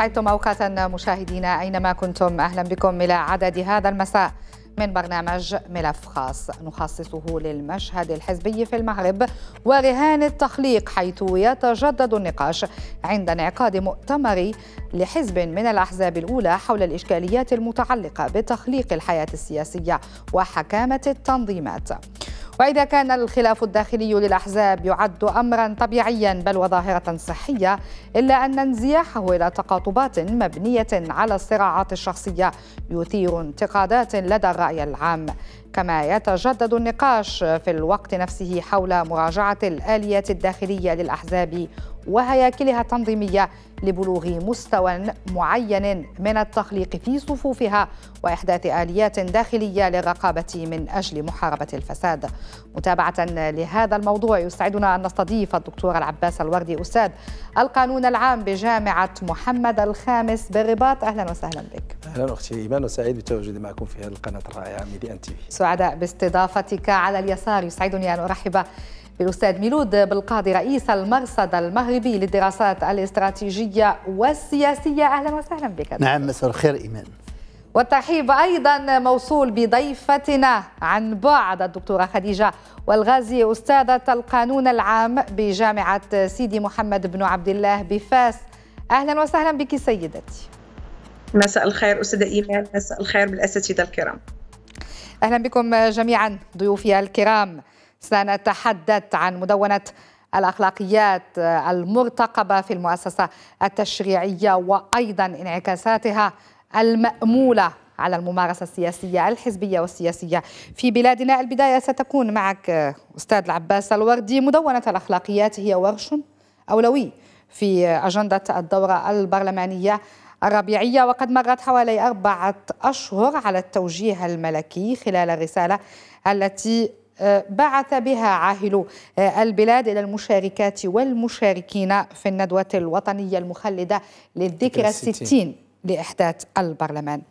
أسعدتم أوقاتا مشاهدينا أينما كنتم أهلا بكم إلى عدد هذا المساء من برنامج ملف خاص نخصصه للمشهد الحزبي في المغرب ورهان التخليق حيث يتجدد النقاش عند انعقاد مؤتمر لحزب من الأحزاب الأولى حول الإشكاليات المتعلقة بتخليق الحياة السياسية وحكامة التنظيمات وإذا كان الخلاف الداخلي للأحزاب يعد أمرا طبيعيا بل وظاهرة صحية إلا أن انزياحه إلى تقاطبات مبنية على الصراعات الشخصية يثير انتقادات لدى الرأي الرأي العام كما يتجدد النقاش في الوقت نفسه حول مراجعة الآليات الداخلية للأحزاب وهياكلها التنظيمية لبلوغ مستوى معين من التخليق في صفوفها واحداث اليات داخليه للرقابه من اجل محاربه الفساد. متابعه لهذا الموضوع يسعدنا ان نستضيف الدكتور العباس الوردي استاذ القانون العام بجامعه محمد الخامس بالرباط اهلا وسهلا بك. اهلا اختي ايمان وسعيد بتواجدي معكم في هذه القناه الرائعه ميدي ان تي سعداء باستضافتك على اليسار يسعدني ان ارحب الأستاذ ميلود بالقاضي رئيس المرصد المغربي للدراسات الاستراتيجية والسياسية أهلا وسهلا بك نعم مساء الخير إيمان والترحيب أيضا موصول بضيفتنا عن بعد الدكتورة خديجة والغازي أستاذة القانون العام بجامعة سيدي محمد بن عبد الله بفاس أهلا وسهلا بك سيدتي مساء الخير أستاذة إيمان مساء الخير بالأساتذة الكرام أهلا بكم جميعا ضيوفي الكرام سنتحدث عن مدونة الأخلاقيات المرتقبة في المؤسسة التشريعية وأيضا انعكاساتها المأمولة على الممارسة السياسية الحزبية والسياسية في بلادنا البداية ستكون معك أستاذ العباس الوردي مدونة الأخلاقيات هي ورش أولوي في أجندة الدورة البرلمانية الربيعية وقد مرت حوالي أربعة أشهر على التوجيه الملكي خلال الرسالة التي بعث بها عاهل آه، البلاد إلى المشاركات والمشاركين في الندوة الوطنية المخلدة للذكرى الستين لإحداث البرلمان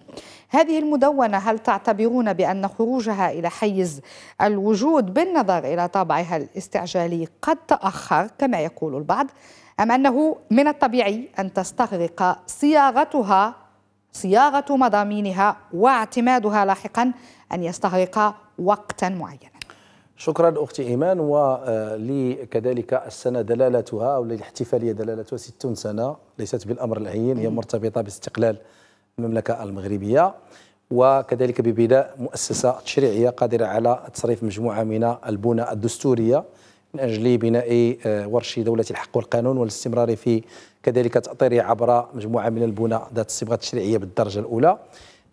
هذه المدونة هل تعتبرون بأن خروجها إلى حيز الوجود بالنظر إلى طابعها الاستعجالي قد تأخر كما يقول البعض أم أنه من الطبيعي أن تستغرق صياغتها صياغة مضامينها واعتمادها لاحقا أن يستغرق وقتا معينا شكرا اختي ايمان ولكذلك آه، السنه دلالتها الاحتفاليه دلالتها 60 سنه ليست بالامر العين هي مرتبطه باستقلال المملكه المغربيه وكذلك ببناء مؤسسه تشريعيه قادره على تصريف مجموعه من البنى الدستوريه من اجل بناء آه، ورش دوله الحق والقانون والاستمرار في كذلك تاطيره عبر مجموعه من البنى ذات الصبغه التشريعيه بالدرجه الاولى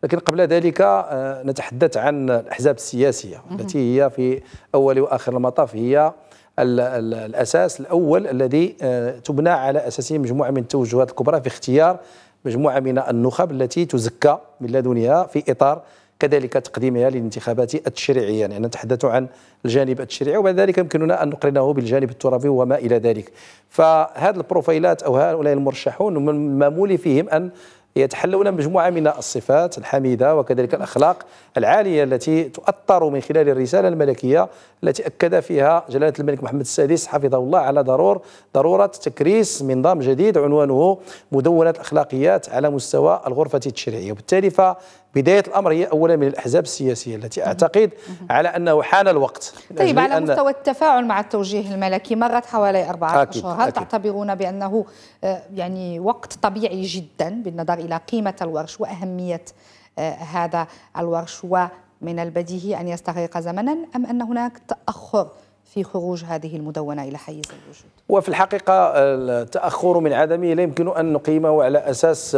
لكن قبل ذلك آه، نتحدث عن الأحزاب السياسية التي هي في أول وآخر المطاف هي الأساس الأول الذي آه، تبنى على أساسه مجموعة من التوجهات الكبرى في اختيار مجموعة من النخب التي تزكى من لدنها في إطار كذلك تقديمها للانتخابات التشريعية يعني نتحدث عن الجانب التشريعي وبعد ذلك يمكننا أن نقرنه بالجانب الترابي وما إلى ذلك فهذه البروفايلات أو هؤلاء المرشحون من المامول فيهم أن يتحلون مجموعة من الصفات الحميدة وكذلك الأخلاق العالية التي تؤثر من خلال الرسالة الملكية التي أكد فيها جلالة الملك محمد السادس حفظه الله على ضرور ضرورة تكريس نظام جديد عنوانه مدونة الأخلاقيات على مستوى الغرفة التشريعية وبالتالي بدايه الامر هي اولا من الاحزاب السياسيه التي اعتقد على انه حان الوقت طيب على مستوى التفاعل مع التوجيه الملكي مرت حوالي اربعه اشهر هل تعتبرون بانه آه، يعني وقت طبيعي جدا بالنظر الى قيمه الورش واهميه آه، هذا الورش ومن البديهي ان يستغرق زمنا ام ان هناك تاخر في خروج هذه المدونة إلى حيز الوجود وفي الحقيقة آه، التأخر من عدمه لا يمكن أن نقيمه على أساس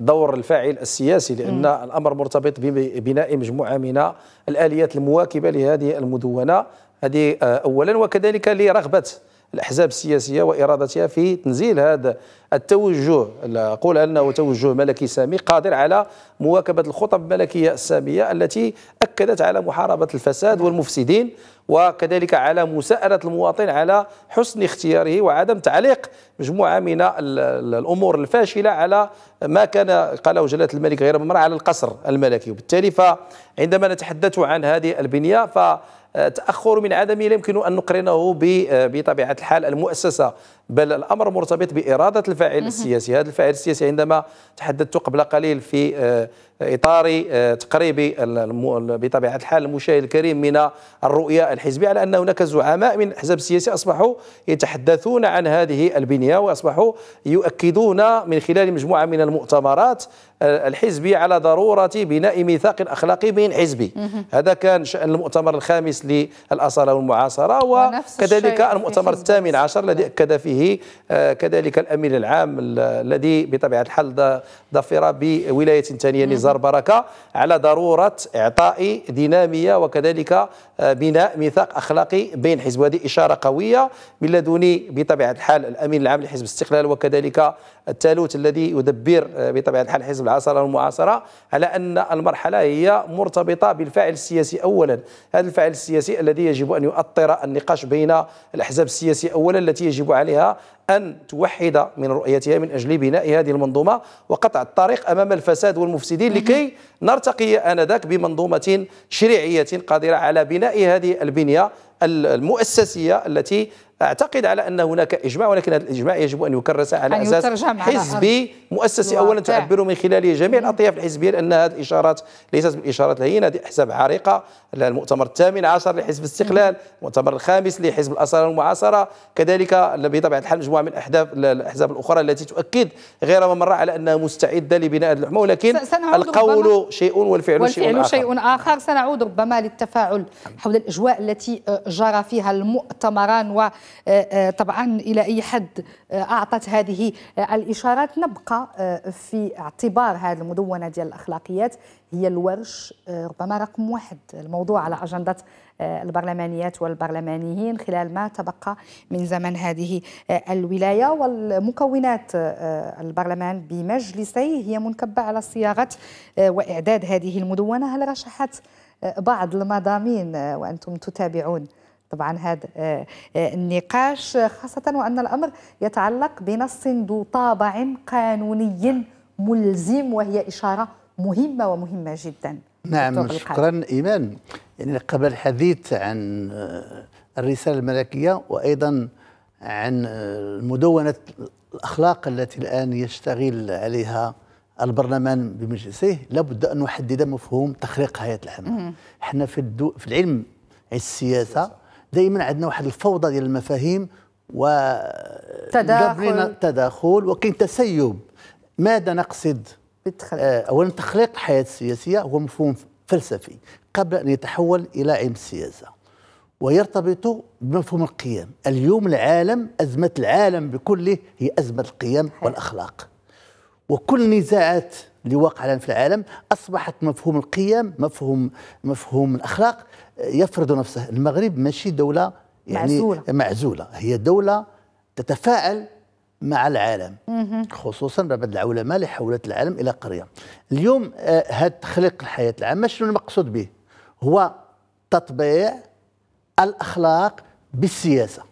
دور الفاعل السياسي لان مم. الامر مرتبط ببناء مجموعه من الاليات المواكبه لهذه المدونه هذه آه، اولا وكذلك لرغبه الاحزاب السياسيه وارادتها في تنزيل هذا التوجه أقول أنه توجه ملكي سامي قادر على مواكبة الخطب الملكية السامية التي أكدت على محاربة الفساد والمفسدين وكذلك على مساءلة المواطن على حسن اختياره وعدم تعليق مجموعة من الأمور الفاشلة على ما كان قاله جلالة الملك غير ممنوع على القصر الملكي وبالتالي فعندما نتحدث عن هذه البنية ف تأخر من عدمه لا يمكن أن نقرنه بطبيعة الحال المؤسسة بل الأمر مرتبط بإرادة الفاعل السياسي هذا الفاعل السياسي عندما تحدثت قبل قليل في آه، إطار آه، تقريبي بطبيعة الحال المشاهد الكريم من الرؤية الحزبية على أن هناك زعماء من الأحزاب السياسية أصبحوا يتحدثون عن هذه البنية وأصبحوا يؤكدون من خلال مجموعة من المؤتمرات آه، الحزبي على ضرورة بناء ميثاق أخلاقي بين حزبي هذا كان شأن المؤتمر الخامس للأصالة والمعاصرة وكذلك المؤتمر الثامن عشر الذي أكد فيه آه، كذلك الأمين العام الذي بطبيعة الحال ضفر بولاية ثانية نزار دار بركه على ضروره اعطاء ديناميه وكذلك آه، بناء ميثاق اخلاقي بين حزب هذه اشاره قويه من لدني بطبيعه الحال الامين العام لحزب الاستقلال وكذلك الثالوث الذي يدبر آه، بطبيعه الحال حزب العصره والمعاصره على ان المرحله هي مرتبطه بالفاعل السياسي اولا هذا الفاعل السياسي الذي يجب ان يؤطر النقاش بين الاحزاب السياسيه اولا التي يجب عليها أن توحد من رؤيتها من أجل بناء هذه المنظومة وقطع الطريق أمام الفساد والمفسدين لكي نرتقي آنذاك بمنظومة تشريعية قادرة على بناء هذه البنية المؤسسية التي اعتقد على ان هناك اجماع ولكن هذا الاجماع يجب ان يكرس على أن اساس حزبي مؤسسي اولا تعبر من خلاله جميع الاطياف الحزبيه لان هذه الاشارات ليست من الاشارات الهينه هذه احزاب عريقه المؤتمر الثامن عشر لحزب الاستقلال المؤتمر الخامس لحزب الاصاله المعاصره كذلك بطبيعه الحال مجموعه من الاحداث الاحزاب الاخرى التي تؤكد غير ما مره على انها مستعده لبناء اللحمه ولكن القول شيء والفعل, والفعل شيء, آخر. شيء اخر سنعود ربما للتفاعل حول الاجواء التي آه، جرى فيها المؤتمران و آه، آه، طبعا إلى أي حد آه، أعطت هذه الإشارات نبقى في اعتبار هذه المدونة ديال الأخلاقيات هي الورش ربما رقم واحد الموضوع على أجندة البرلمانيات والبرلمانيين خلال ما تبقى من زمن هذه الولاية والمكونات البرلمان بمجلسيه هي منكبة على صياغة وإعداد هذه المدونة هل رشحت بعض المضامين وأنتم تتابعون طبعا هذا آه، آه، النقاش خاصة وأن الأمر يتعلق بنص ذو طابع قانوني ملزم وهي إشارة مهمة ومهمة جدا نعم شكرا إيمان يعني قبل الحديث عن آه، الرسالة الملكية وأيضا عن مدونة الأخلاق التي الآن يشتغل عليها البرلمان بمجلسه لابد أن نحدد مفهوم تخريق حياة العمل احنا في, في العلم السياسة دائما عندنا واحد الفوضى ديال المفاهيم و تداخل تداخل وكاين تسيب ماذا نقصد بالتخليق آه، اولا تخليق الحياه السياسيه هو مفهوم فلسفي قبل ان يتحول الى علم السياسه ويرتبط بمفهوم القيم اليوم العالم ازمه العالم بكله هي ازمه القيم والاخلاق وكل النزاعات اللي واقعة في العالم أصبحت مفهوم القيم مفهوم مفهوم الأخلاق يفرض نفسه المغرب ماشي دولة يعني معزولة, معزولة. هي دولة تتفاعل مع العالم خصوصا بعد العولمه اللي حولت العالم الى قريه اليوم هذا آه، تخليق الحياه العامه شنو المقصود به هو تطبيع الاخلاق بالسياسه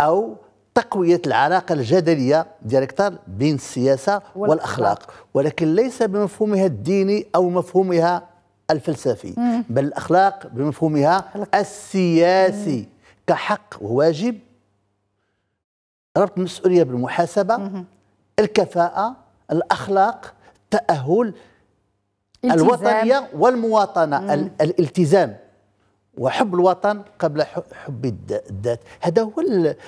او تقويه العلاقه الجدليه ديريكتار بين السياسه والاخلاق ولكن ليس بمفهومها الديني او مفهومها الفلسفي مم. بل الأخلاق بمفهومها السياسي مم. كحق وواجب ربط المسؤولية بالمحاسبة مم. الكفاءة الأخلاق التأهل التزام. الوطنية والمواطنة مم. الالتزام وحب الوطن قبل حب الذات هذا هو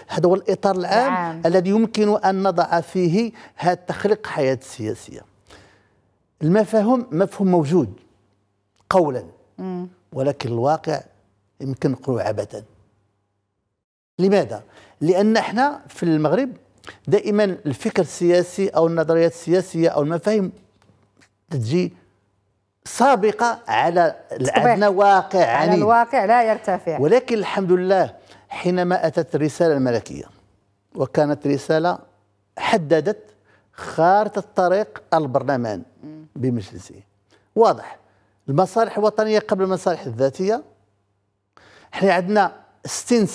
هذا هو الاطار العام عام. الذي يمكن ان نضع فيه هذا تخلق حياه سياسيه المفاهيم مفهوم موجود قولا ولكن الواقع يمكن عبثا لماذا؟ لأن احنا في المغرب دائما الفكر السياسي أو النظريات السياسية أو المفاهيم تجي سابقة على عندنا واقع على الواقع لا يرتفع ولكن الحمد لله حينما أتت الرسالة الملكية وكانت رسالة حددت خارطة الطريق البرلمان بمجلسه واضح المصالح الوطنيه قبل المصالح الذاتيه احنا عندنا 60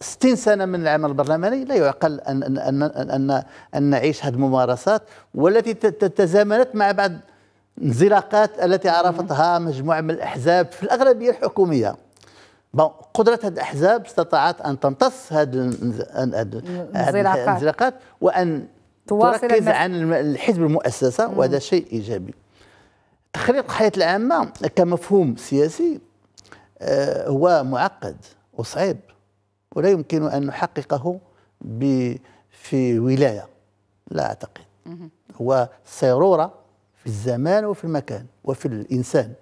60 سنه من العمل البرلماني لا يعقل ان ان ان ان, أن, أن نعيش هذه الممارسات والتي تزامنت مع بعض الانزلاقات التي عرفتها مجموعه من الاحزاب في الاغلبيه الحكوميه بون قدرة هذه الأحزاب استطاعت أن تمتص هذه الانزلاقات وأن تواصل تركز عن الحزب المؤسسة وهذا شيء إيجابي تخليق الحياة العامة كمفهوم سياسي آه، هو معقد وصعيب ولا يمكن أن نحققه في ولاية لا أعتقد هو صيرورة في الزمان وفي المكان وفي الإنسان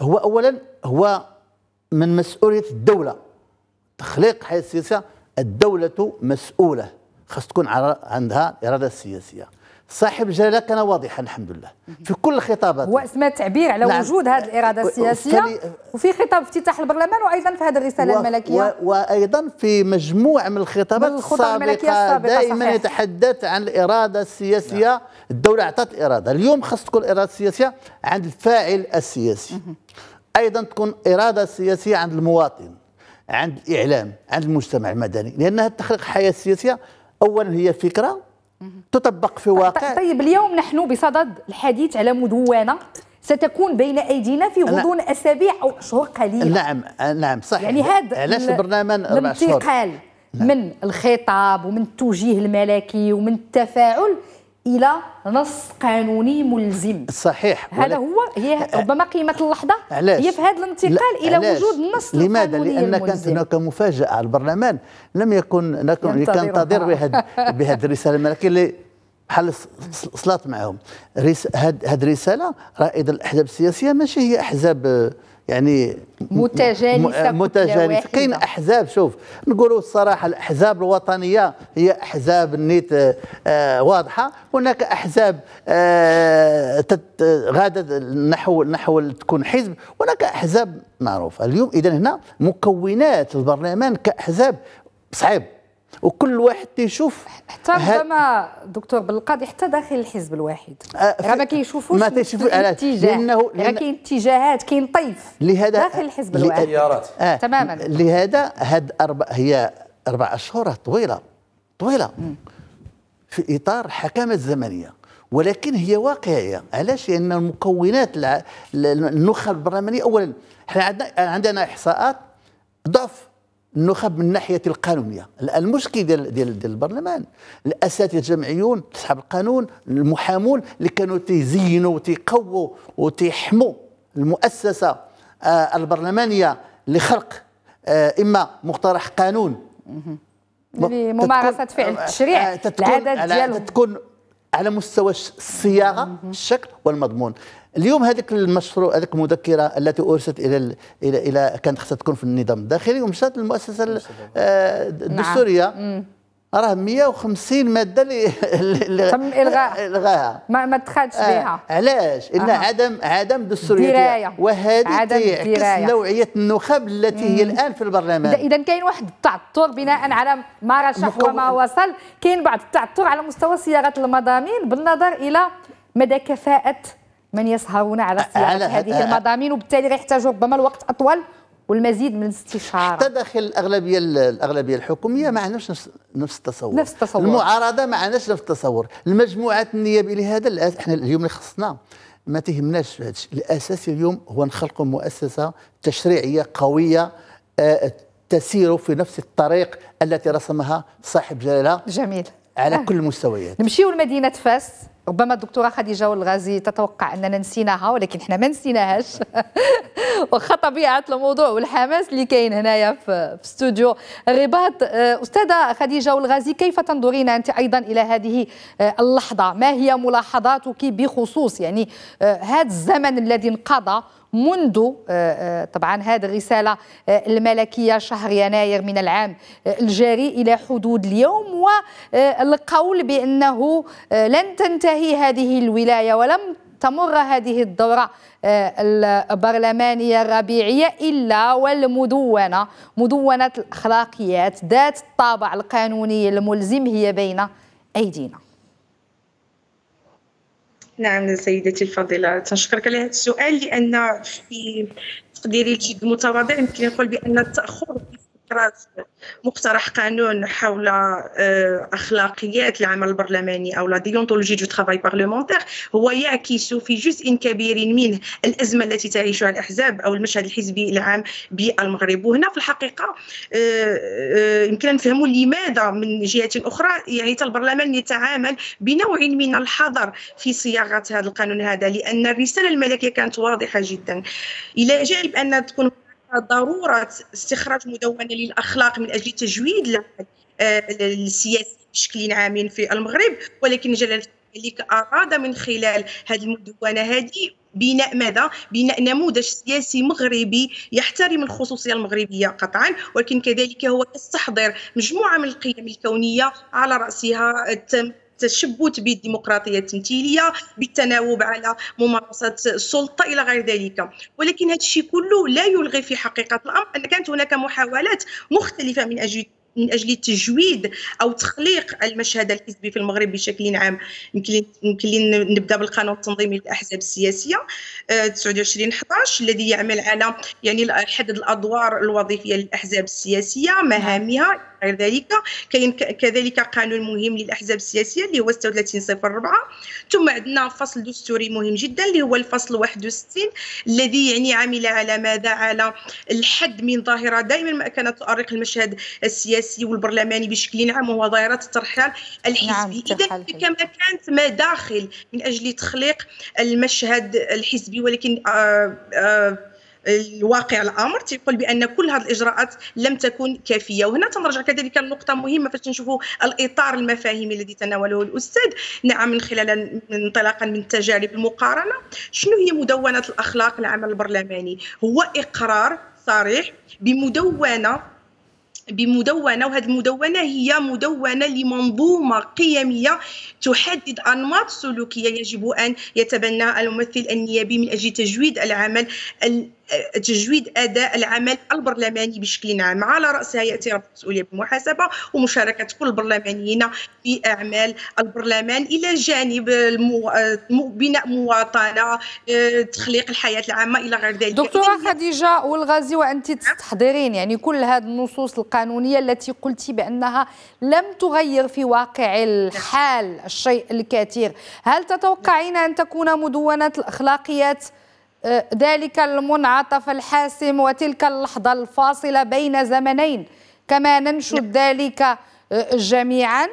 هو أولا هو من مسؤولية الدولة تخليق حياة سياسية الدولة مسؤولة خاص تكون عندها إرادة سياسية صاحب الجلاله كان واضحا الحمد لله في كل خطاباته واسماء تعبير على نعم. وجود هذه الاراده السياسيه وفي خطاب افتتاح البرلمان وايضا في هذه الرساله و... الملكيه و... وايضا في مجموعه من الخطابات السابقه, السابقة دائما صحيح. يتحدث عن الاراده السياسيه نعم. الدوله اعطت اراده اليوم خاص تكون الاراده السياسيه عند الفاعل السياسي ايضا تكون اراده سياسيه عند المواطن عند الاعلام عند المجتمع المدني لانها تخلق حياه سياسيه اولا هي فكره تطبق في طيب، واقع طيب اليوم نحن بصدد الحديث على مدونه ستكون بين ايدينا في غضون اسابيع او اشهر قليله نعم نعم صحيح يعني هذا علاش البرنامج الانتقال نعم. من الخطاب ومن التوجيه الملكي ومن التفاعل الى نص قانوني ملزم صحيح هذا هو هي أه، ربما قيمه اللحظه علاش هي في هذا الانتقال الى وجود نص لماذا لان كانت هناك مفاجاه على البرلمان لم يكن ينتظر بهذه بهذه الرساله الملكيه اللي بحال صلات معهم هذه الرساله رائد الاحزاب السياسيه ماشي هي احزاب يعني متجانسه آه، متجانسه كاين احزاب شوف نقولوا الصراحه الاحزاب الوطنيه هي احزاب نيت آه، آه، واضحه هناك احزاب غادت نحو نحو تكون حزب هناك احزاب معروفه اليوم اذا هنا مكونات البرلمان كاحزاب صعيب وكل واحد تيشوف حتى ربما دكتور بالقاضي حتى داخل الحزب الواحد آه، راه ما كيشوفوش ما تيشوفوش الاتجاه لانه كاين اتجاهات كاين طيف لهذا داخل الحزب الواحد خيارات آه تماما لهذا هاد اربع هي اربع اشهر طويله طويله في اطار حكامه زمنيه ولكن هي واقعيه علاش لان المكونات النخب البرلمانيه اولا احنا عندنا عندنا احصاءات ضعف النخب من الناحيه القانونيه المشكل ديال ديال البرلمان الاساتذه الجامعيون اصحاب القانون المحامون اللي كانوا تيزينوا وتيقووا وتيحموا المؤسسه آه البرلمانيه لخلق آه اما مقترح قانون لممارسه فعل آه، التشريع آه، العدد ديالهم تكون على مستوى الصياغه الشكل والمضمون اليوم هذاك المشروع هذيك المذكره التي ارسلت الى الى, إلى كانت خصها تكون في النظام الداخلي ومشات للمؤسسه آه، الدستوريه نعم. راه 150 ماده اللي تم الغاء الغاها ما ما تخدش آه، بها آه علاش ان آه. عدم عدم دستوريه وهذه تعكس نوعيه النخب التي مم. هي الان في البرلمان اذا كاين واحد التعثر بناء على ما رشح مكو... وما وصل كاين بعض التعثر على مستوى صياغه المضامين بالنظر الى مدى كفاءه من يسهرون على صياغه أه، هذه أه، أه. المضامين وبالتالي غيحتاجوا ربما الوقت اطول والمزيد من الاستشاره حتى داخل الاغلبيه الاغلبيه الحكوميه ما عندناش نفس نفس التصور نفس التصور المعارضه ما عندناش نفس التصور المجموعات النيابيه لهذا احنا اليوم اللي خصنا ما تهمناش في هذا الشيء الاساسي اليوم هو نخلقوا مؤسسه تشريعيه قويه تسير في نفس الطريق التي رسمها صاحب جلاله جميل على آه. كل المستويات نمشيو لمدينه فاس ربما الدكتوره خديجه والغازي تتوقع اننا نسيناها ولكن احنا ما نسيناهاش وخا طبيعه الموضوع والحماس اللي كاين هنايا في استوديو الرباط آه، استاذه خديجه والغازي كيف تنظرين انت ايضا الى هذه آه، اللحظه ما هي ملاحظاتك بخصوص يعني آه، هذا الزمن الذي انقضى منذ آه، آه، طبعا هذه الرسالة آه، الملكية شهر يناير من العام الجاري إلى حدود اليوم والقول بأنه لن تنتهي هذه الولاية ولم تمر هذه الدورة البرلمانية الربيعية إلا والمدونة مدونة الأخلاقيات ذات الطابع القانوني الملزم هي بين أيدينا نعم سيدتي الفاضلة تنشكرك على هذا السؤال لأن في تقديري المتواضع متواضع يمكن نقول بأن التأخر مقترح قانون حول آه، اخلاقيات العمل البرلماني او لا ديونتولوجي دو ترافاي بارلمونتير هو يعكس في جزء كبير من الازمه التي تعيشها الاحزاب او المشهد الحزبي العام بالمغرب وهنا في الحقيقه آه، آه، يمكن نفهموا لماذا من جهه اخرى يعني البرلمان يتعامل بنوع من الحذر في صياغه هذا القانون هذا لان الرساله الملكيه كانت واضحه جدا الى جانب ان تكون ضروره استخراج مدونه للاخلاق من اجل تجويد آه، السياسي بشكل عام في المغرب ولكن جلاله الملك اراد من خلال هذه المدونه هذه بناء ماذا؟ بناء نموذج سياسي مغربي يحترم الخصوصيه المغربيه قطعا ولكن كذلك هو يستحضر مجموعه من القيم الكونيه على راسها التم التشبت بالديمقراطيه التمثيليه بالتناوب على ممارسه السلطه الى غير ذلك ولكن هذا الشيء كله لا يلغي في حقيقه الامر ان كانت هناك محاولات مختلفه من اجل من اجل تجويد او تخليق المشهد الحزبي في المغرب بشكل عام يمكن يمكن نبدا بالقانون التنظيمي للاحزاب السياسيه 29 آه، 11 الذي يعمل على يعني حدد الادوار الوظيفيه للاحزاب السياسيه مهامها غير ذلك كاين كذلك قانون مهم للاحزاب السياسيه اللي هو 3604 ثم عندنا فصل دستوري مهم جدا اللي هو الفصل 61 الذي يعني عمل على ماذا على الحد من ظاهره دائما ما كانت تؤرق المشهد السياسي والبرلماني بشكل عام وهو ظاهره الترحال الحزبي نعم اذا كما كانت مداخل من اجل تخليق المشهد الحزبي ولكن آآ آه، آآ آه، الواقع الامر تيقول بان كل هذه الاجراءات لم تكن كافيه وهنا تنرجع كذلك لنقطه مهمه فاش نشوفوا الاطار المفاهيمي الذي تناوله الاستاذ نعم من خلال انطلاقا من تجارب المقارنه شنو هي مدونه الاخلاق العمل البرلماني هو اقرار صريح بمدونه بمدونه وهذه المدونه هي مدونه لمنظومه قيميه تحدد انماط سلوكيه يجب ان يتبناها الممثل النيابي من اجل تجويد العمل تجويد اداء العمل البرلماني بشكل عام على راسها ياتي رفع المسؤوليه بالمحاسبه ومشاركه كل البرلمانيين في اعمال البرلمان الى جانب المو... بناء مواطنه تخليق الحياه العامه الى غير ذلك دكتوره خديجه والغازي وانت تستحضرين نعم. يعني كل هذه النصوص القانونيه التي قلتي بانها لم تغير في واقع الحال الشيء الكثير هل تتوقعين ان تكون مدونه الاخلاقيات ذلك المنعطف الحاسم وتلك اللحظة الفاصلة بين زمنين كما ننشد نعم. ذلك آه، جميعا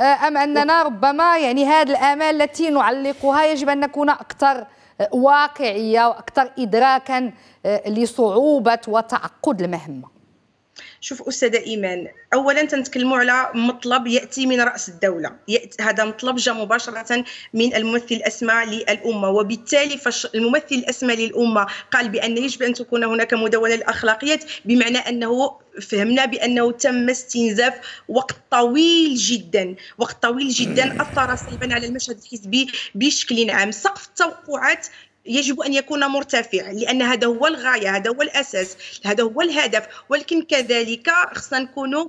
آه، أم أننا نعم. ربما يعني هذه الآمال التي نعلقها يجب أن نكون أكثر آه، واقعية وأكثر إدراكا لصعوبة وتعقد المهمة شوف استاذه ايمان اولا تنتكلموا على مطلب ياتي من راس الدوله هذا مطلب جاء مباشره من الممثل الاسمى للامه وبالتالي فش الممثل الاسمى للامه قال بان يجب ان تكون هناك مدونه للاخلاقيات بمعنى انه فهمنا بانه تم استنزاف وقت طويل جدا وقت طويل جدا اثر سلبا على المشهد الحزبي بشكل عام سقف التوقعات يجب ان يكون مرتفع لان هذا هو الغايه هذا هو الاساس هذا هو الهدف ولكن كذلك خصنا نكونوا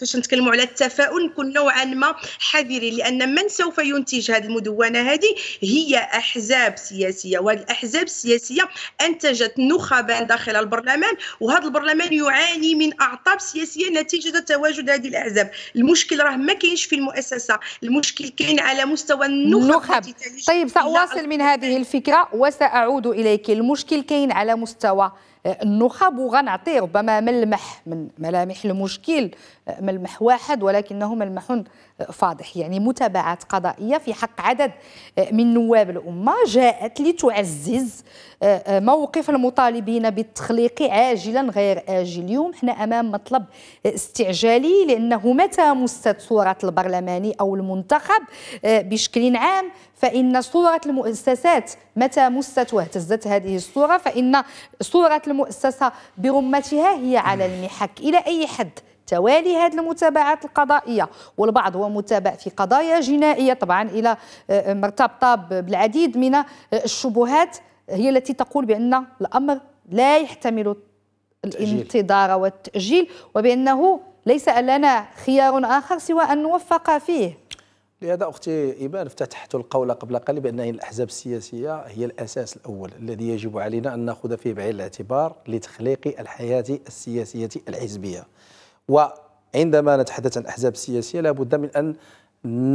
باش نتكلموا على التفاؤل نكون نوعا ما حذرين لان من سوف ينتج هذه المدونه هذه هي احزاب سياسيه وهذه الاحزاب السياسيه انتجت نخبا داخل البرلمان وهذا البرلمان يعاني من اعطاب سياسيه نتيجه تواجد هذه الاحزاب المشكل راه ما كاينش في المؤسسه المشكل كاين على مستوى النخب النخب. طيب ساواصل من هذه هذه الفكرة وسأعود إليك المشكل كاين على مستوى النخب وغنعطي ربما ملمح من ملامح المشكل ملمح واحد ولكنه ملمح فاضح يعني متابعات قضائية في حق عدد من نواب الأمة جاءت لتعزز موقف المطالبين بالتخليق عاجلا غير آجل اليوم احنا أمام مطلب استعجالي لأنه متى مست صورة البرلماني أو المنتخب بشكل عام فإن صورة المؤسسات متى مست واهتزت هذه الصورة فإن صورة المؤسسة برمتها هي على المحك إلى أي حد توالي هذه المتابعات القضائية والبعض هو متابع في قضايا جنائية طبعا إلى آه، آه، مرتبطة بالعديد من آه، الشبهات هي التي تقول بأن الأمر لا يحتمل الانتظار والتأجيل وبأنه ليس لنا خيار آخر سوى أن نوفق فيه لهذا اختي ايمان افتتحت القول قبل قليل بان الاحزاب السياسيه هي الاساس الاول الذي يجب علينا ان ناخذ فيه بعين الاعتبار لتخليق الحياه السياسيه الحزبيه وعندما نتحدث عن الاحزاب السياسيه لابد من ان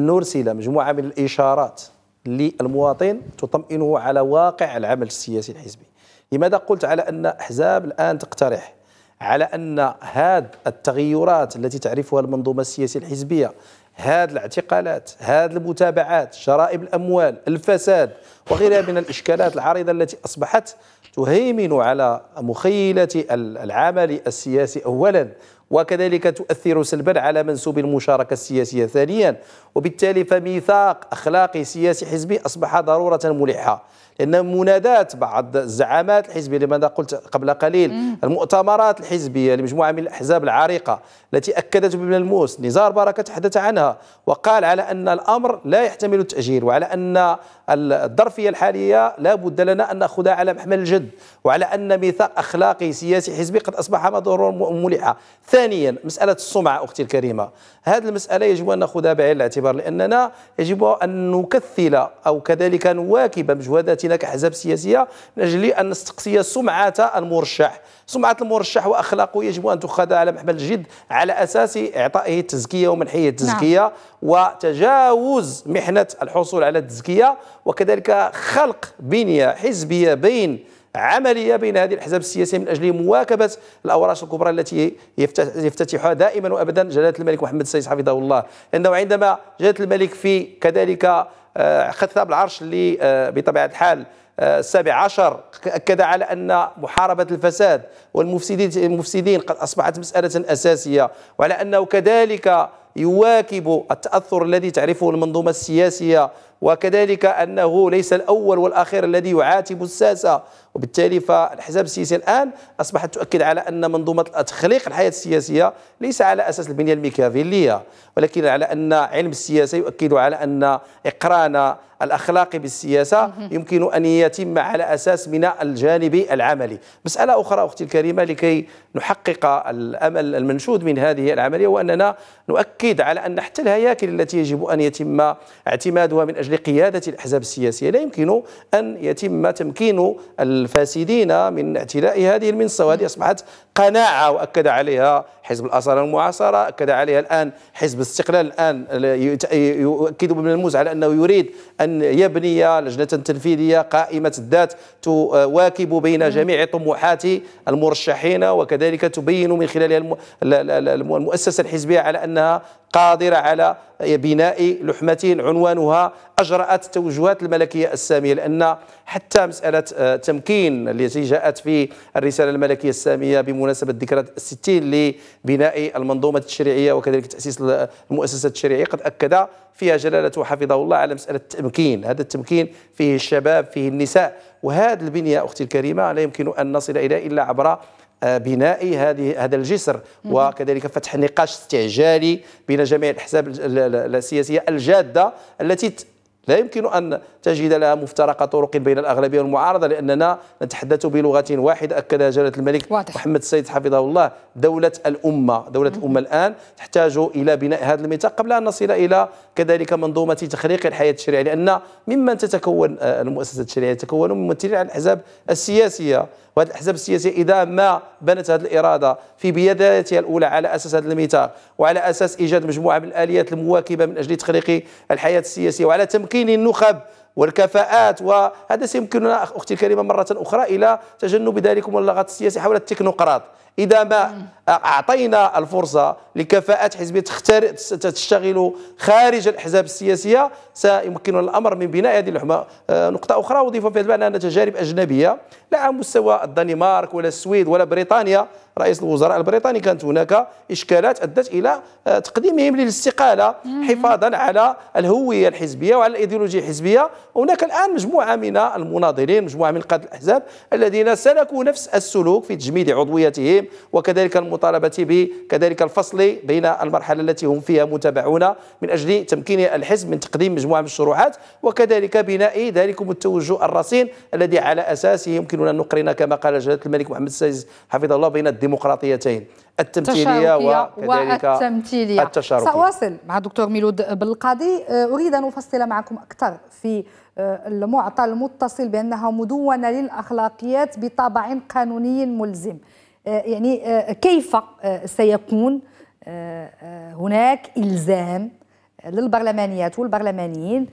نرسل مجموعه من الاشارات للمواطن تطمئنه على واقع العمل السياسي الحزبي لماذا قلت على ان احزاب الان تقترح على ان هذه التغيرات التي تعرفها المنظومه السياسيه الحزبيه هذه الاعتقالات هذه المتابعات شرائب الأموال الفساد وغيرها من الإشكالات العريضة التي أصبحت تهيمن على مخيلة العمل السياسي أولا وكذلك تؤثر سلبا على منسوب المشاركة السياسية ثانيا وبالتالي فميثاق أخلاقي سياسي حزبي أصبح ضرورة ملحة لان منادات بعض الزعامات الحزبيه لماذا قلت قبل قليل المؤتمرات الحزبيه لمجموعه من الاحزاب العريقه التي اكدت الموس نزار بركه تحدث عنها وقال على ان الامر لا يحتمل التاجيل وعلى ان الظرفيه الحاليه لا بد لنا ان ناخذها على محمل الجد وعلى ان ميثاق اخلاقي سياسي حزبي قد اصبح مضرورا ملحه ثانيا مساله السمعه اختي الكريمه هذه المسألة يجب أن نأخذها بعين الاعتبار لأننا يجب أن نكثل أو كذلك نواكب مجهوداتنا كأحزاب سياسية من أجل أن نستقصي سمعة المرشح سمعة المرشح وأخلاقه يجب أن تؤخذ على محمل الجد على أساس إعطائه التزكية ومنحيه التزكية نعم. وتجاوز محنة الحصول على التزكية وكذلك خلق بنية حزبية بين عمليه بين هذه الاحزاب السياسيه من اجل مواكبه الاوراش الكبرى التي يفتتحها دائما وابدا جلاله الملك محمد السيد حفظه الله لانه عندما جلاله الملك في كذلك آه، خطاب العرش اللي آه، بطبيعه الحال آه، السابع عشر أكد على أن محاربة الفساد والمفسدين المفسدين قد أصبحت مسألة أساسية وعلى أنه كذلك يواكب التأثر الذي تعرفه المنظومة السياسية وكذلك أنه ليس الأول والأخير الذي يعاتب الساسة وبالتالي فالحزاب السياسي الآن أصبحت تؤكد على أن منظومة تخليق الحياة السياسية ليس على أساس البنية الميكافيلية ولكن على أن علم السياسة يؤكد على أن إقران الأخلاقي بالسياسة يمكن أن يتم على أساس من الجانب العملي مسألة أخرى أختي الكريمة لكي نحقق الأمل المنشود من هذه العملية وأننا نؤكد على أن حتى الهياكل التي يجب أن يتم اعتمادها من أجل قيادة الأحزاب السياسية لا يمكن أن يتم تمكين الفاسدين من اعتلاء هذه المنصة وهذه أصبحت قناعة وأكد عليها حزب الأثار المعاصرة أكد عليها الآن حزب الاستقلال الآن يؤكد من الموز على أنه يريد أن يبني لجنة تنفيذية قائمة الذات تواكب بين جميع طموحات المرشحين وكذلك تبين من خلالها المؤسسة الحزبية على أنها قادرة على بناء لحمة عنوانها أجرأت التوجهات الملكية السامية لأن حتى مسألة آه، تمكين التي جاءت في الرسالة الملكية السامية بمناسبة ذكرى الستين لبناء المنظومة التشريعية وكذلك تأسيس المؤسسة التشريعية قد أكد فيها جلالته حفظه الله على مسألة التمكين هذا التمكين فيه الشباب فيه النساء وهذه البنية أختي الكريمة لا يمكن أن نصل إليه إلا عبر بناء هذه هذا الجسر وكذلك فتح نقاش استعجالي بين جميع الاحزاب السياسيه الجاده التي لا يمكن ان تجد لها مفترقة طرق بين الأغلبية والمعارضة لأننا نتحدث بلغة واحدة أكدها جلالة الملك واضح. محمد السيد حفظه الله دولة الأمة دولة الأمة الآن تحتاج إلى بناء هذا الميثاق قبل أن نصل إلى كذلك منظومة تخريق الحياة الشرعية لأن ممن تتكون آه، المؤسسة الشرعية تتكون من ممثلين على الأحزاب السياسية وهذه الأحزاب السياسية إذا ما بنت هذه الإرادة في بيداتها الأولى على أساس هذا الميثاق وعلى أساس إيجاد مجموعة من الآليات المواكبة من أجل تخريق الحياة السياسية وعلى تمكين النخب والكفاءات وهذا سيمكننا اختي الكريمه مره اخرى الى تجنب ذلكم اللغط السياسي حول التكنوقراط اذا ما اعطينا الفرصه لكفاءات حزبيه تشتغل خارج الاحزاب السياسيه سيمكننا الامر من بناء هذه اللحمه آه، نقطه اخرى اضيف في هذا ان تجارب اجنبيه لا على مستوى الدنمارك ولا السويد ولا بريطانيا رئيس الوزراء البريطاني كانت هناك إشكالات أدت إلى آه، تقديمهم للاستقالة حفاظا على الهوية الحزبية وعلى الإيديولوجية الحزبية هناك الآن مجموعة من المناضلين مجموعة من قادة الأحزاب الذين سلكوا نفس السلوك في تجميد عضويتهم وكذلك المطالبة بكذلك الفصل بين المرحلة التي هم فيها متابعون من أجل تمكين الحزب من تقديم مجموعة من الشروحات وكذلك بناء ذلكم التوجه الرصين الذي على أساسه يمكننا أن نقرن كما قال جلالة الملك محمد السادس حفظه الله بين الدم الديمقراطيتين التمثيلية وكذلك والتمثيلية التشاركية سأواصل مع دكتور ميلود بالقاضي آه، أريد أن أفصل معكم أكثر في آه، المعطى المتصل بأنها مدونة للأخلاقيات بطابع قانوني ملزم آه، يعني كيف سيكون هناك إلزام للبرلمانيات والبرلمانيين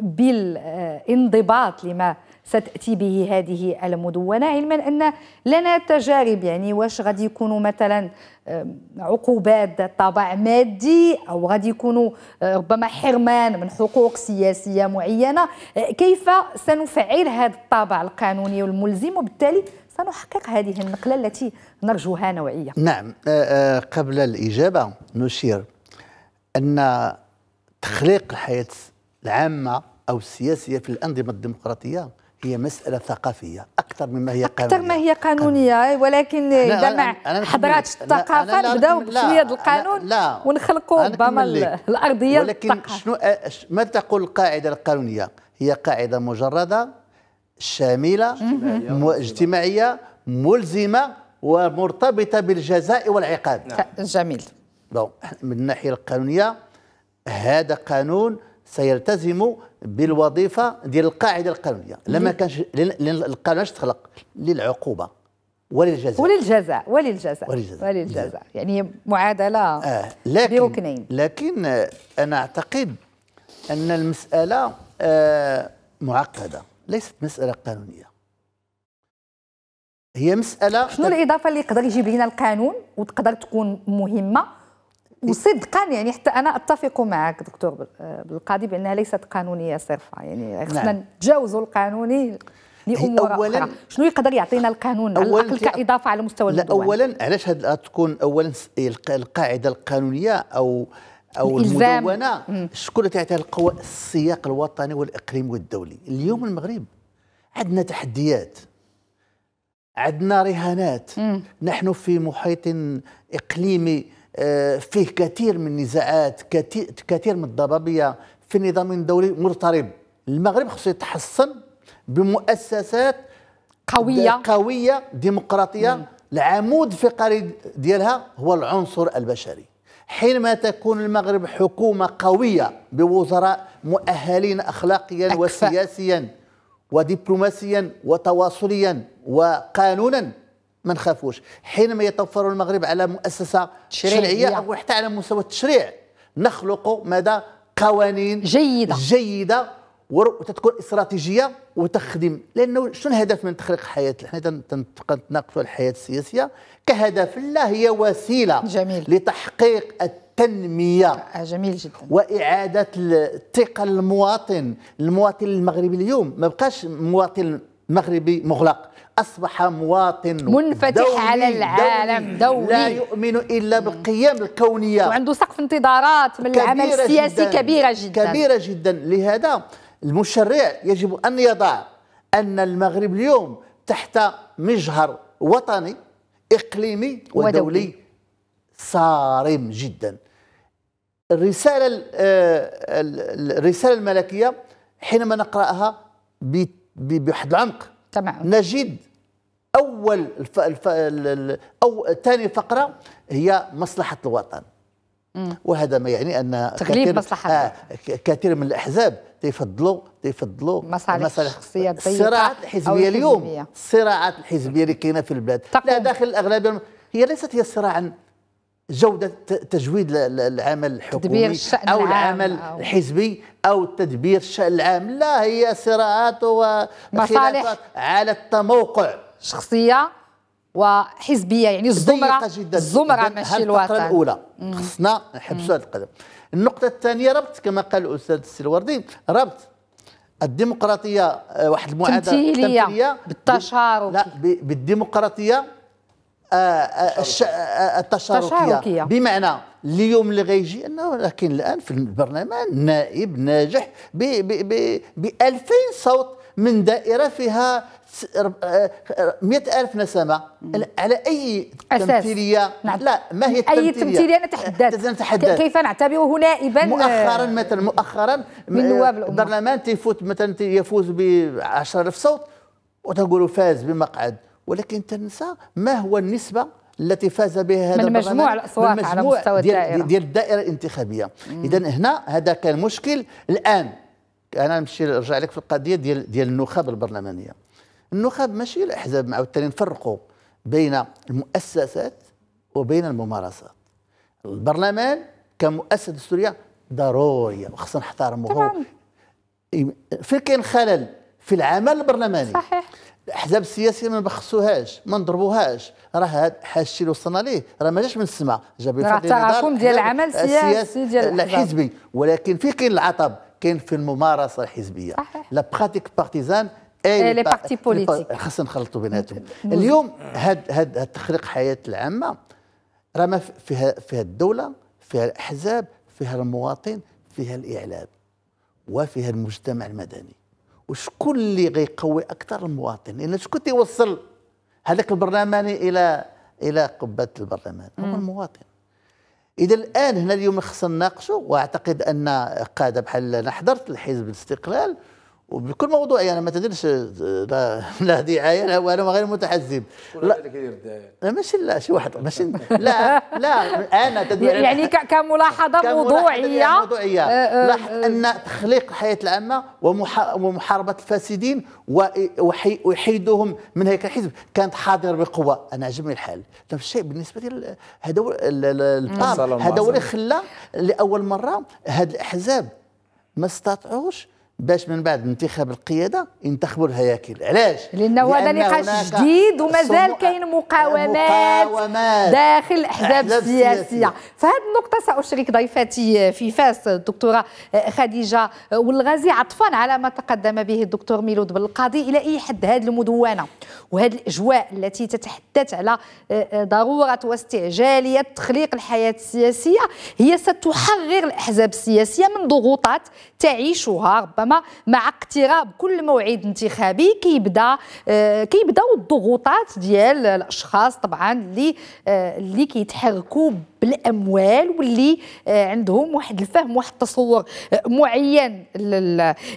بالانضباط لما ستأتي به هذه المدونة علما أن لنا تجارب يعني واش غادي يكونوا مثلا عقوبات ذات طابع مادي أو غادي يكونوا آه، ربما حرمان من حقوق سياسية معينة آه، كيف سنفعل هذا الطابع القانوني والملزم وبالتالي سنحقق هذه النقلة التي نرجوها نوعية نعم آه، قبل الإجابة نشير أن تخليق الحياة العامة أو السياسية في الأنظمة الديمقراطية هي مسألة ثقافية أكثر مما هي قانونية أكثر ما هي قانونية, قانونية. ولكن إذا حضرات الثقافة نبداو بشوية القانون لا ونخلقوا ربما الأرضية ولكن شنو أه، ما تقول القاعدة القانونية هي قاعدة مجردة شاملة اجتماعية ملزمة ومرتبطة بالجزاء والعقاب نعم. جميل جميل من الناحية القانونية هذا قانون سيلتزم بالوظيفه ديال القاعده القانونيه لما كانش لان القانون تخلق للعقوبه وللجزاء وللجزاء وللجزاء وللجزاء, وللجزاء. يعني معادله آه لكن بركنين لكن انا اعتقد ان المساله آه معقده ليست مساله قانونيه هي مساله شنو الاضافه اللي يقدر يجيب لنا القانون وتقدر تكون مهمه وصدقا يعني حتى انا اتفق معك دكتور بالقاضي بانها ليست قانونيه صرفه يعني خصنا نعم. نتجاوزوا القانوني لامور اولا أخرى. شنو يقدر يعطينا القانون على الاقل كاضافه على مستوى لا اولا علاش تكون اولا القاعده القانونيه او او المدونه شكون تعطيها القوى السياق الوطني والاقليمي والدولي اليوم المغرب عندنا تحديات عندنا رهانات مم. نحن في محيط اقليمي آه، فيه كثير من النزاعات كثير من الضبابيه في النظام الدولي مضطرب المغرب خصو يتحصن بمؤسسات قويه قويه ديمقراطيه مم. العمود الفقري ديالها هو العنصر البشري حينما تكون المغرب حكومه قويه بوزراء مؤهلين اخلاقيا أكفأ. وسياسيا ودبلوماسيا وتواصليا وقانونا ما نخافوش حينما يتوفر المغرب على مؤسسه شرعيه او حتى على مستوى التشريع نخلق مدى قوانين جيده جيده وتكون استراتيجيه وتخدم لانه شنو الهدف من تخليق حياه حنا تناقشوا الحياه السياسيه كهدف لا هي وسيله جميل. لتحقيق التنميه آه، جميل جدا واعاده الثقه للمواطن المواطن المغربي اليوم ما بقاش مواطن مغربي مغلق أصبح مواطن منفتح على العالم دولي, دولي لا يؤمن إلا بالقيم الكونية وعنده سقف انتظارات من العمل السياسي جداً كبيرة جدا كبيرة جدا لهذا المشرع يجب أن يضع أن المغرب اليوم تحت مجهر وطني إقليمي ودولي, ودولي. صارم جدا الرسالة آه، الرسالة الملكية حينما نقرأها بواحد العمق تمام نجد اول الف... الف... او ثاني فقره هي مصلحه الوطن مم. وهذا ما يعني ان تغليب مصلحه آه كثير من الاحزاب تيفضلوا تيفضلوا مصالح شخصيه الصراعات الحزبيه اليوم الصراعات الحزبيه اللي كاينه في البلاد لا داخل الاغلبيه هي ليست هي صراعا جودة تجويد العمل الحكومي أو العمل أو الحزبي أو تدبير الشأن العام لا هي صراعات ومصالح على التموقع شخصية وحزبية يعني الزمرة جدا الزمرة ماشي الوطن الأولى خصنا نحبسوا هذا القدم النقطة الثانية ربط كما قال الأستاذ السلوردي ربط الديمقراطية آه، واحد المعادلة تمثيلية بالتشارك لا بالديمقراطية التشاركيه بمعنى اليوم اللي غيجي انه لكن الان في البرلمان نائب ناجح ب 2000 صوت من دائره فيها 100 آه، ألف نسمة على أي أساس. تمثيلية نعم. لا ما هي التمثيلية أي تمثيلية نتحدث نتحدث كيف نعتبره نائبا مؤخرا مثلا مؤخرا من نواب الأمة البرلمان تيفوت مثلا يفوز ب 10000 صوت وتقولوا فاز بمقعد ولكن تنسى ما هو النسبة التي فاز بها هذا من مجموع الأصوات على مستوى الدائرة ديال الدائرة الانتخابية إذا هنا هذا كان مشكل الآن أنا نمشي نرجع لك في القضية ديال ديال النخب البرلمانية النخب ماشي الأحزاب عاوتاني نفرقوا بين المؤسسات وبين الممارسات البرلمان كمؤسسة دستورية ضرورية وخصنا نحترموه فين كاين خلل في العمل البرلماني صحيح الاحزاب السياسيه ما بخصوهاش ما نضربوهاش راه هذا الشيء اللي وصلنا ليه راه ما جاش من السماء جا بفضل ديال العمل السياسي ديال الحزبي ولكن في كاين العطب كاين في الممارسه الحزبيه لا براتيك بارتيزان اي لي بارتي بوليتيك خاصنا نخلطوا بيناتهم نعم. اليوم هاد هاد التخريق حياه العامه راه ما فيها فيها الدوله فيها الاحزاب فيها المواطن فيها الاعلام وفيها المجتمع المدني وشكون اللي غيقوي اكثر المواطن لان شكون تيوصل هذاك البرلماني الى الى قبه البرلمان هو المواطن اذا الان هنا اليوم خصنا نناقشوا واعتقد ان قاده بحال انا حضرت الحزب الاستقلال وبكل موضوع يعني ما تدريش لا لا دعايه وأنا غير متحزب لا ماشي لا شي واحد ماشي لا لا انا تدري يعني كملاحظه موضوعيه يعني موضوعيه أه، أه، لاحظ أه. ان تخليق الحياه العامه ومحاربه الفاسدين وحيدهم من هيك الحزب كانت حاضره بقوه انا عجبني الحال نفس الشيء بالنسبه لي هذا هذا هو اللي خلى لاول مره هاد الاحزاب ما استطاعوش باش من بعد انتخاب القياده ينتخبوا الهياكل علاش لانه هذا نقاش جديد ومازال كاين مقاومات, مقاومات داخل الاحزاب السياسيه فهذه النقطه ساشرك ضيفاتي في فاس الدكتوره خديجه والغازي عطفا على ما تقدم به الدكتور ميلود بالقاضي الى اي حد هذه المدونه وهذه الاجواء التي تتحدث على ضروره واستعجاليه تخليق الحياه السياسيه هي ستحرر الاحزاب السياسيه من ضغوطات تعيشها ربما المنظمه مع اقتراب كل موعد انتخابي كيبدا آه، كيبداو الضغوطات ديال الاشخاص طبعا اللي آه، اللي كيتحركوا بالاموال واللي آه، عندهم واحد الفهم واحد التصور آه، معين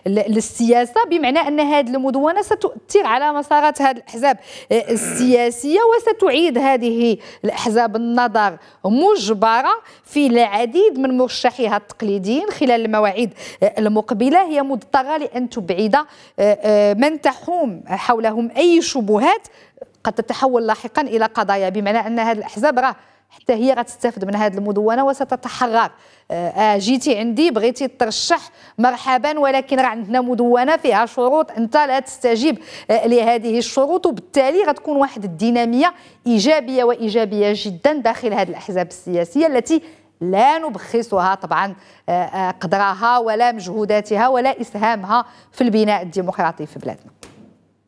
للسياسه بمعنى ان هذه المدونه ستؤثر على مسارات هذه الاحزاب آه، السياسيه وستعيد هذه الاحزاب النظر مجبره في العديد من مرشحيها التقليديين خلال المواعيد المقبله هي مضطره لان تبعد من تحوم حولهم اي شبهات قد تتحول لاحقا الى قضايا بمعنى ان هذه الاحزاب راه حتى هي غتستافد من هذه المدونه وستتحرر آه،, آه جيتي عندي بغيتي ترشح مرحبا ولكن راه عندنا مدونه فيها شروط انت لا تستجيب آه لهذه الشروط وبالتالي غتكون واحد الديناميه ايجابيه وايجابيه جدا داخل هذه الاحزاب السياسيه التي لا نبخسها طبعا آه، آه، قدرها ولا مجهوداتها ولا اسهامها في البناء الديمقراطي في بلادنا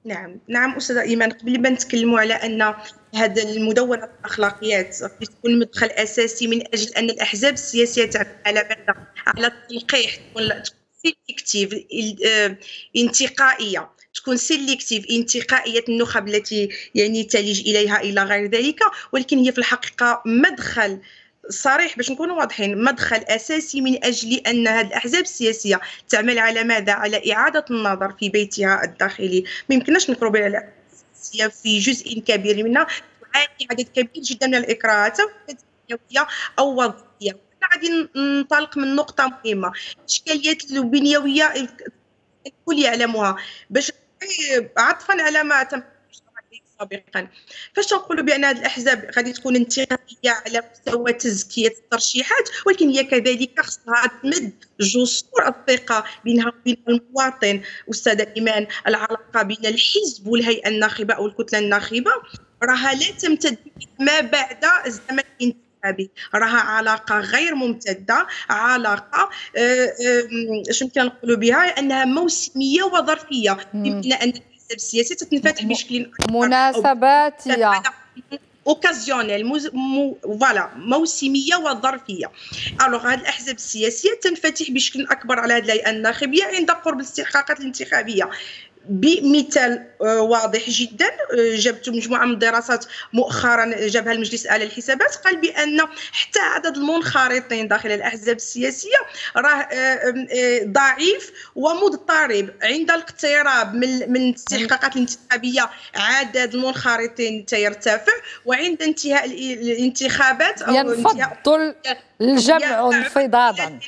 نعم نعم استاذه ايمان قبل ما نتكلموا على ان هذا المدونه الاخلاقيات تكون مدخل اساسي من اجل ان الاحزاب السياسيه تعمل على ماذا على التلقيح تكون سيليكتيف انتقائيه تكون سيليكتيف انتقائيه النخب التي يعني تلج اليها الى غير ذلك ولكن هي في الحقيقه مدخل صريح باش نكونوا واضحين مدخل اساسي من اجل ان هذه الاحزاب السياسيه تعمل على ماذا على اعاده النظر في بيتها الداخلي ما يمكنناش نكرو السياسية في جزء كبير منها تعاني عدد كبير جدا من الاكراهات او وظيفيه غادي ننطلق من نقطه مهمه الاشكاليات البنيويه الكل يعلمها باش عطفا على ما تم سابقا فاش تنقولوا بان هذه الاحزاب غادي تكون انتقائيه على مستوى تزكيه الترشيحات ولكن هي كذلك خصها تمد جسور الثقه بينها وبين المواطن استاذه ايمان العلاقه بين الحزب والهيئه الناخبه او الكتله الناخبه راها لا تمتد ما بعد الزمن الانتخابي راها علاقه غير ممتده علاقه آه، آه، شنو كنقولوا بها انها موسميه وظرفيه يمكن ان السياسي تتنفتح بشكل مناسبات اوكازيونيل فوالا موسميه وظرفيه الوغ هذه الاحزاب السياسيه تنفتح بشكل اكبر على الهيئه الناخبيه عند قرب الاستحقاقات الانتخابيه بمثال آه، واضح جدا آه، جابت مجموعه من الدراسات مؤخرا جابها المجلس الاعلى للحسابات قال بان حتى عدد المنخرطين داخل الاحزاب السياسيه راه آه، ضعيف ومضطرب عند الاقتراب من من الاستحقاقات الانتخابيه عدد المنخرطين تيرتفع وعند انتهاء الانتخابات او ينفضل انتهاء الجمع انفضاضا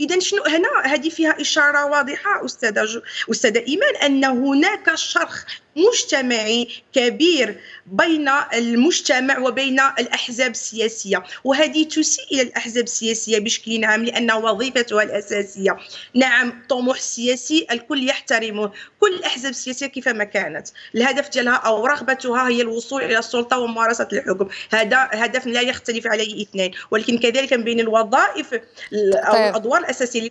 اذا شنو هنا هذه فيها اشاره واضحه استاذه استاذه ايمان ان هناك شرخ مجتمعي كبير بين المجتمع وبين الاحزاب السياسيه وهذه تسيء الى الاحزاب السياسيه بشكل عام لان وظيفتها الاساسيه نعم طموح سياسي الكل يحترمه كل الاحزاب السياسيه كيفما كانت الهدف ديالها او رغبتها هي الوصول الى السلطه وممارسه الحكم هذا هدف لا يختلف عليه اثنين ولكن كذلك من بين الوظائف او طيب. الادوار الاساسيه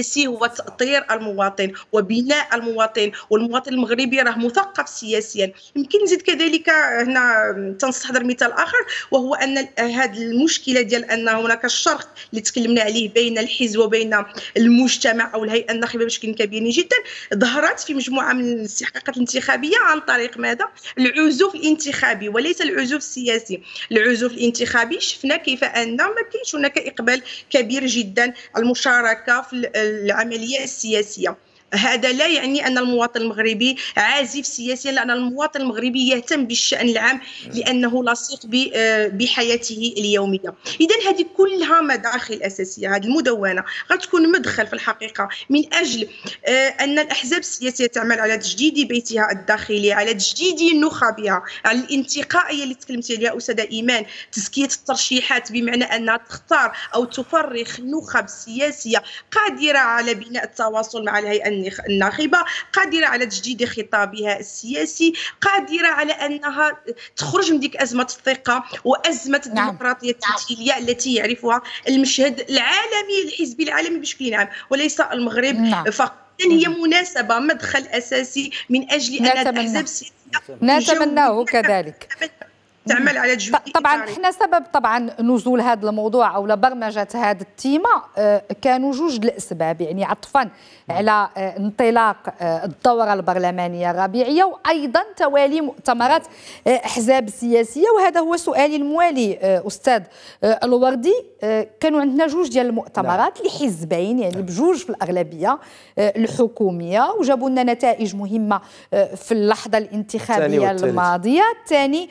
السياسي هو تأطير المواطن وبناء المواطن والمواطن المغربي راه مثقف سياسيا يمكن نزيد كذلك هنا تنستحضر مثال آخر وهو أن هذه المشكلة ديال أن هناك الشرط اللي تكلمنا عليه بين الحزب وبين المجتمع أو الهيئة الناخبة بشكل كبير جدا ظهرت في مجموعة من الاستحقاقات الانتخابية عن طريق ماذا؟ العزوف الانتخابي وليس العزوف السياسي العزوف الانتخابي شفنا كيف أن ما كاينش هناك إقبال كبير جدا المشاركة في العمليه السياسيه هذا لا يعني أن المواطن المغربي عازف سياسيا لأن المواطن المغربي يهتم بالشأن العام لأنه لاصق آه، بحياته اليومية إذا هذه كلها مداخل أساسية هذه المدونة غتكون مدخل في الحقيقة من أجل آه، أن الأحزاب السياسية تعمل على تجديد بيتها الداخلي على تجديد نخبها على الانتقائية اللي تكلمت عليها أستاذة إيمان تزكية الترشيحات بمعنى أنها تختار أو تفرخ نخب سياسية قادرة على بناء التواصل مع الهيئة يعني الناخبه قادره على تجديد خطابها السياسي قادره على انها تخرج من ديك ازمه الثقه وازمه نعم. الديمقراطيه نعم. التمثيليه التي يعرفها المشهد العالمي الحزبي العالمي بشكل عام وليس المغرب نعم. فقط هي مناسبه مدخل اساسي من اجل ان الاحزاب السياسيه نتمناه كذلك تعمل على تجويد طبعا احنا سبب طبعا نزول هذا الموضوع او لبرمجه هذا التيمه آه، كانوا جوج الاسباب يعني عطفا على آه، انطلاق آه، الدوره البرلمانيه الربيعيه وايضا توالي مؤتمرات احزاب سياسيه وهذا هو سؤالي الموالي استاذ الوردي كانوا عندنا جوج ديال المؤتمرات نعم. لحزبين يعني نعم. بجوج في الاغلبيه الحكوميه وجابوا لنا نتائج مهمه في اللحظه الانتخابيه الماضيه الثاني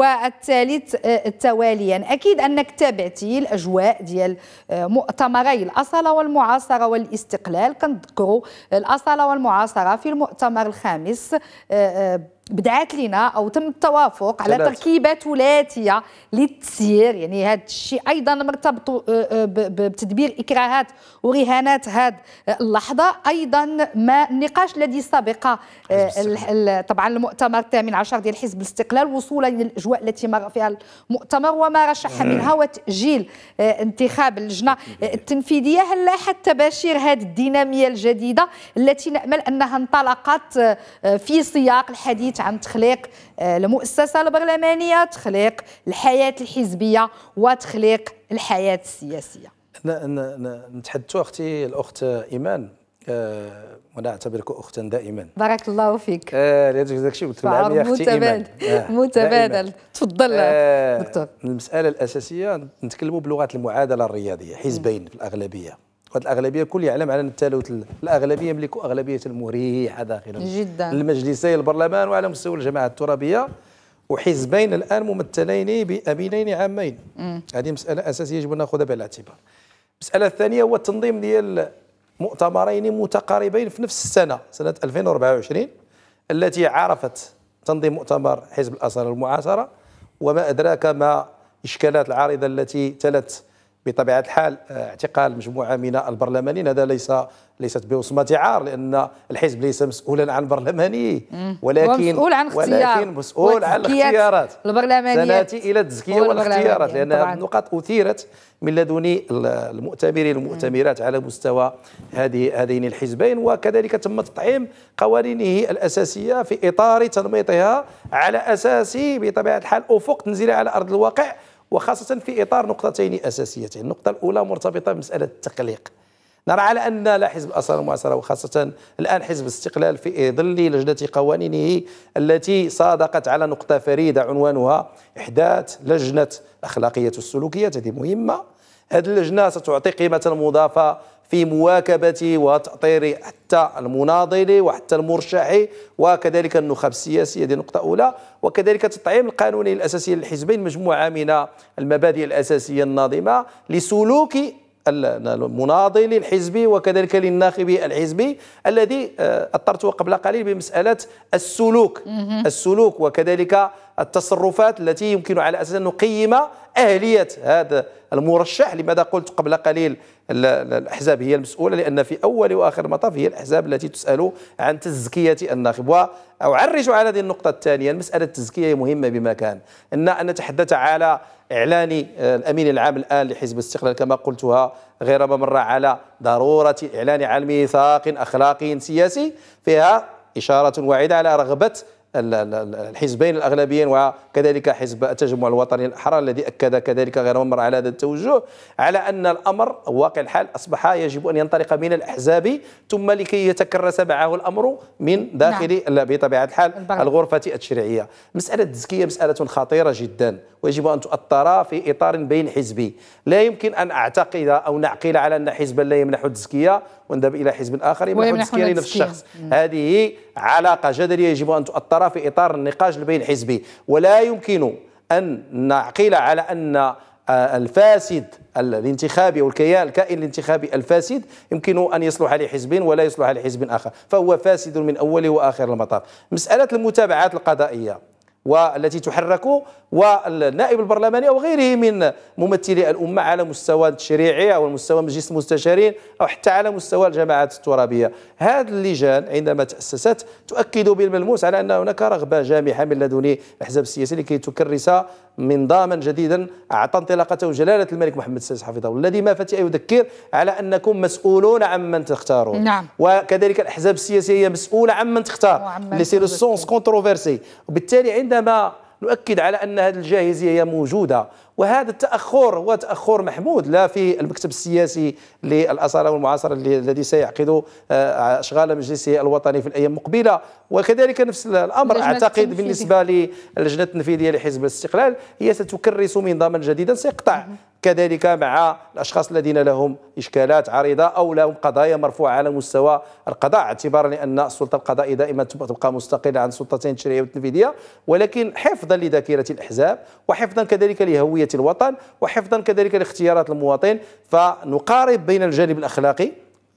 والثالث آه، تواليا اكيد انك تابعتي الاجواء ديال آه، مؤتمري الاصاله والمعاصره والاستقلال كنذكروا الاصاله والمعاصره في المؤتمر الخامس آه، بدعات لنا او تم التوافق على ثلاث. ثلاثيه للتسيير يعني هذا الشيء ايضا مرتبط آه، آه، بتدبير اكراهات ورهانات هذه اللحظه ايضا ما النقاش الذي سبق آه، طبعا المؤتمر الثامن عشر ديال حزب الاستقلال وصولا للاجواء التي مر فيها المؤتمر وما رشح منها وتاجيل انتخاب اللجنه التنفيذيه هل لاحت تباشير هذه الديناميه الجديده التي نامل انها انطلقت في سياق الحديث عن تخليق المؤسسه آه، البرلمانيه تخليق الحياه الحزبيه وتخليق الحياه السياسيه نتحدثوا اختي الاخت ايمان أه وانا اعتبرك اختا دائما بارك الله فيك آه الشيء داكشي قلت لها يا اختي ايمان آه متبادل تفضل آه دكتور المساله الاساسيه نتكلموا بلغه المعادله الرياضيه حزبين في الاغلبيه قد الأغلبية الكل يعلم على أن التلوث الأغلبية يملك أغلبية مريحة داخل جدا المجلسي البرلمان وعلى مستوى الجماعة الترابية وحزبين الآن ممثلين بأمينين عامين هذه مسألة أساسية يجب أن نأخذها بالاعتبار المسألة الثانية هو التنظيم ديال مؤتمرين متقاربين في نفس السنة سنة 2024 التي عرفت تنظيم مؤتمر حزب الأصالة المعاصرة وما أدراك ما إشكالات العارضة التي تلت بطبيعه الحال آه، اعتقال مجموعه من البرلمانيين هذا ليس ليست بوصمه عار لان الحزب ليس مسؤولا عن برلماني ولكن مسؤول عن ولكن مسؤول عن الاختيارات البرلمانيه سناتي الى التزكيه والاختيارات لان هذه النقاط اثيرت من لدن المؤتمرين والمؤتمرات على مستوى هذه هذين الحزبين وكذلك تم تطعيم قوانينه الاساسيه في اطار تنميطها على اساس بطبيعه الحال افق تنزيل على ارض الواقع وخاصه في اطار نقطتين اساسيتين النقطه الاولى مرتبطه بمساله التقليق نرى على ان لا حزب الاصاله المعاصره وخاصه الان حزب الاستقلال في ظل لجنه قوانينه التي صادقت على نقطه فريده عنوانها احداث لجنه أخلاقية السلوكية هذه مهمه هذه اللجنه ستعطي قيمه مضافه في مواكبة وتأطير حتى المناضل وحتى المرشح وكذلك النخب السياسية هذه نقطة أولى وكذلك التطعيم القانوني الأساسي للحزبين مجموعة من المبادئ الأساسية الناظمة لسلوك المناضل الحزبي وكذلك للناخب الحزبي الذي اثرته آه، قبل قليل بمساله السلوك السلوك وكذلك التصرفات التي يمكن على اساس ان نقيم اهليه هذا المرشح لماذا قلت قبل قليل الاحزاب هي المسؤوله لان في اول واخر المطاف هي الاحزاب التي تسال عن تزكيه الناخب واعرج على هذه النقطه الثانيه مساله التزكيه مهمه كان ان ان نتحدث على اعلان آه، الامين العام الان لحزب الاستقلال كما قلتها غير ما مر على ضروره اعلان عن ميثاق اخلاقي سياسي فيها اشاره واعده على رغبه الحزبين الاغلبيين وكذلك حزب التجمع الوطني الاحرار الذي اكد كذلك غير مره على هذا التوجه على ان الامر واقع الحال اصبح يجب ان ينطلق من الاحزاب ثم لكي يتكرس معه الامر من داخل نعم. بطبيعه الحال البرد. الغرفه التشريعيه مساله التزكيه مساله خطيره جدا ويجب أن تؤطر في إطار بين حزبي لا يمكن أن أعتقد أو نعقل على أن حزبا لا يمنح التزكية ونذهب إلى حزب آخر يمنح التزكية لنفس الشخص هذه علاقة جدلية يجب أن تؤطر في إطار النقاش البين حزبي ولا يمكن أن نعقل على أن آه، الفاسد الانتخابي او الكيان الكائن الانتخابي الفاسد يمكن ان يصلح لحزب ولا يصلح لحزب اخر فهو فاسد من اوله واخر المطاف مساله المتابعات القضائيه والتي تحرك والنائب البرلماني او غيره من ممثلي الامه على مستوى التشريعي او مستوى مجلس المستشارين او حتى على مستوى الجماعات الترابيه هذه اللجان عندما تاسست تؤكد بالملموس على ان هناك رغبه جامحه من لدن الاحزاب السياسيه لكي تكرس منظاما جديدا اعطى انطلاقته جلاله الملك محمد السادس حفظه الله الذي ما فتئ يذكر على انكم مسؤولون عمن تختارون نعم. وكذلك الاحزاب السياسيه هي مسؤوله عمن تختار لسي لو سونس كونتروفيرسي وبالتالي عندما نؤكد على ان هذه الجاهزيه هي موجوده وهذا التاخر هو تاخر محمود لا في المكتب السياسي للاصاله والمعاصره الذي سيعقد آه، اشغال مجلسه الوطني في الايام المقبله وكذلك نفس الامر اعتقد بالنسبه للجنه التنفيذيه لحزب الاستقلال هي ستكرس من جديدا سيقطع كذلك مع الاشخاص الذين لهم اشكالات عريضه او لهم قضايا مرفوعه على مستوى القضاء اعتبارا لان السلطه القضائيه دائما تبقى مستقله عن السلطتين التشريعيه والتنفيذيه ولكن حفظا لذاكره الاحزاب وحفظا كذلك لهويه الوطن وحفظا كذلك لاختيارات المواطن فنقارب بين الجانب الاخلاقي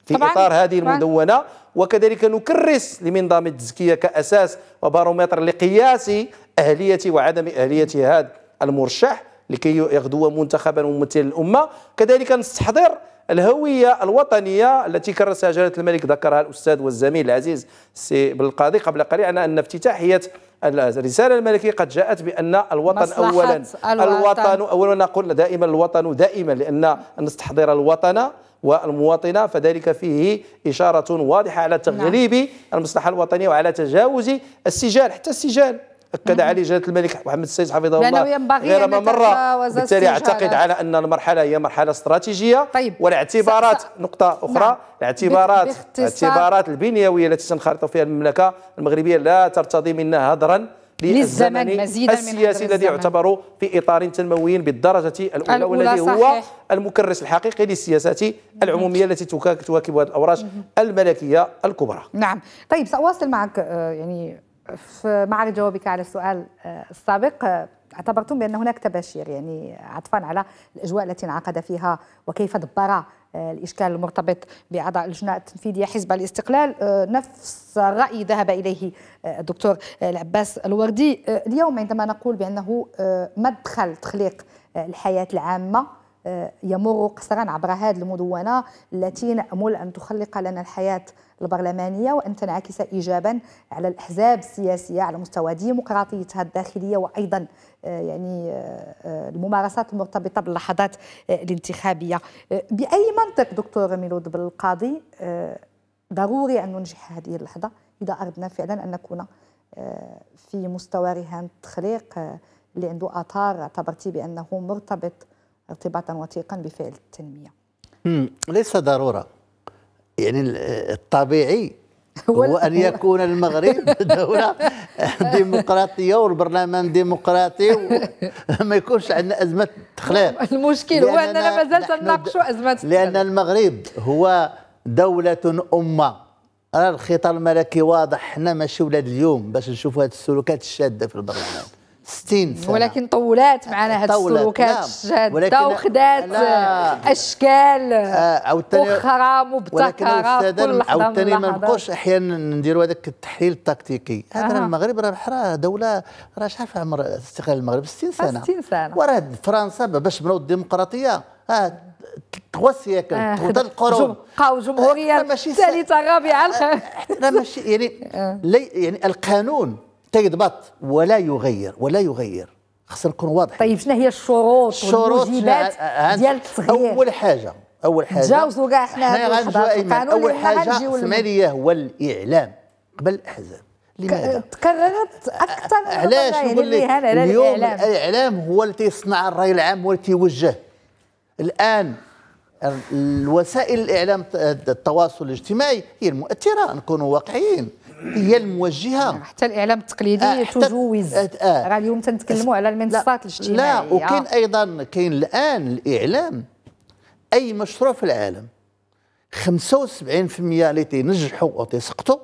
في طبعاً اطار هذه طبعاً المدونه وكذلك نكرس لمنظام التزكيه كاساس وبارومتر لقياس اهليه وعدم اهليه هذا المرشح لكي يغدو منتخبا وممثلا للامه كذلك نستحضر الهويه الوطنيه التي كرسها جلاله الملك ذكرها الاستاذ والزميل العزيز سي بالقاضي قبل قليل على ان افتتاحيه الرساله الملكيه قد جاءت بان الوطن اولا الوطن اولا نقول دائما الوطن دائما لان نستحضر الوطن والمواطنه فذلك فيه اشاره واضحه على تغليب نعم. المصلحه الوطنيه وعلى تجاوز السجال حتى السجال اكد علي جلاله الملك محمد السيد حفظه الله غير ما مره بالتالي اعتقد على ان المرحله هي مرحله استراتيجيه طيب والاعتبارات سأ... نقطه اخرى نعم. الاعتبارات الاعتبارات البنيويه التي تنخرط فيها المملكه المغربيه لا ترتضي منا هدرا للزمن مزيدا السياسي الذي يعتبر في اطار تنموي بالدرجه الاولى, الأولى والذي هو المكرس الحقيقي للسياسات العموميه التي تواكب هذه الاوراش الملكيه الكبرى. نعم، طيب ساواصل معك آه، يعني في معرض جوابك على السؤال آه، السابق آه، اعتبرتم بان هناك تباشير يعني عطفا على الاجواء التي انعقد فيها وكيف دبر آه، الاشكال المرتبط باعضاء اللجنه التنفيذيه حزب الاستقلال نفس الراي ذهب اليه الدكتور العباس الوردي اليوم عندما نقول بانه مدخل تخليق الحياه العامه آه، يمر قصرا عبر هذه المدونة التي نأمل أن تخلق لنا الحياة البرلمانية وأن تنعكس إيجابا على الأحزاب السياسية على مستوى ديمقراطيتها الداخلية وأيضا آه، يعني آه، الممارسات المرتبطة باللحظات الانتخابية بأي منطق دكتور ميلود بالقاضي ضروري أن ننجح هذه اللحظة إذا أردنا فعلا أن نكون في مستوى رهان التخليق اللي عنده آثار اعتبرتي بأنه مرتبط ارتباطا وثيقا بفعل التنميه ليس ضروره يعني الطبيعي هو ان يكون المغرب دوله ديمقراطيه والبرلمان ديمقراطي ما يكونش عندنا ازمه تخلاق المشكل هو اننا مازال تناقشوا ازمه التخلاق لان المغرب هو دوله امه راه الخطاب الملكي واضح حنا ماشي ولاد اليوم باش نشوفوا هذه السلوكات الشاده في البرلمان 60 سنه ولكن طولات معنا هاد السلوكات نعم. الجاده وخدات اشكال اخرى آه، مبتكره كل لحظه عاوتاني ما نبقوش احيانا نديروا هذاك التحليل التكتيكي هذا آه. المغرب راه راه دوله راه شحال في عمر استقلال المغرب 60 آه، سنه 60 سنه وراه فرنسا باش بناو الديمقراطيه آه تخوا سياكل آه، تخوض القرون بقاو جمهوريه الثالثه رابعة راه ماشي يعني يعني القانون تيضبط ولا يغير ولا يغير خصنا نكون واضحين طيب شنو هي الشروط الشروط آه، آه، ديال التصغير اول حاجه اول حاجه تجاوزوا كاع حنا اول حاجه اسمع هو الاعلام قبل الاحزاب لماذا؟ تكررت اكثر من علاش نقول يعني لك اليوم الإعلام. الاعلام هو اللي تيصنع الراي العام هو اللي تيوجه الان الوسائل الاعلام آه، التواصل الاجتماعي هي المؤثره نكونوا واقعيين هي الموجهه حتى الاعلام التقليدي آه، تجوز آه، آه، راه اليوم تنتكلموا على المنصات الاجتماعيه لا وكاين ايضا كاين الان الاعلام اي مشروع في العالم 75% اللي تينجحوا او تيسقطوا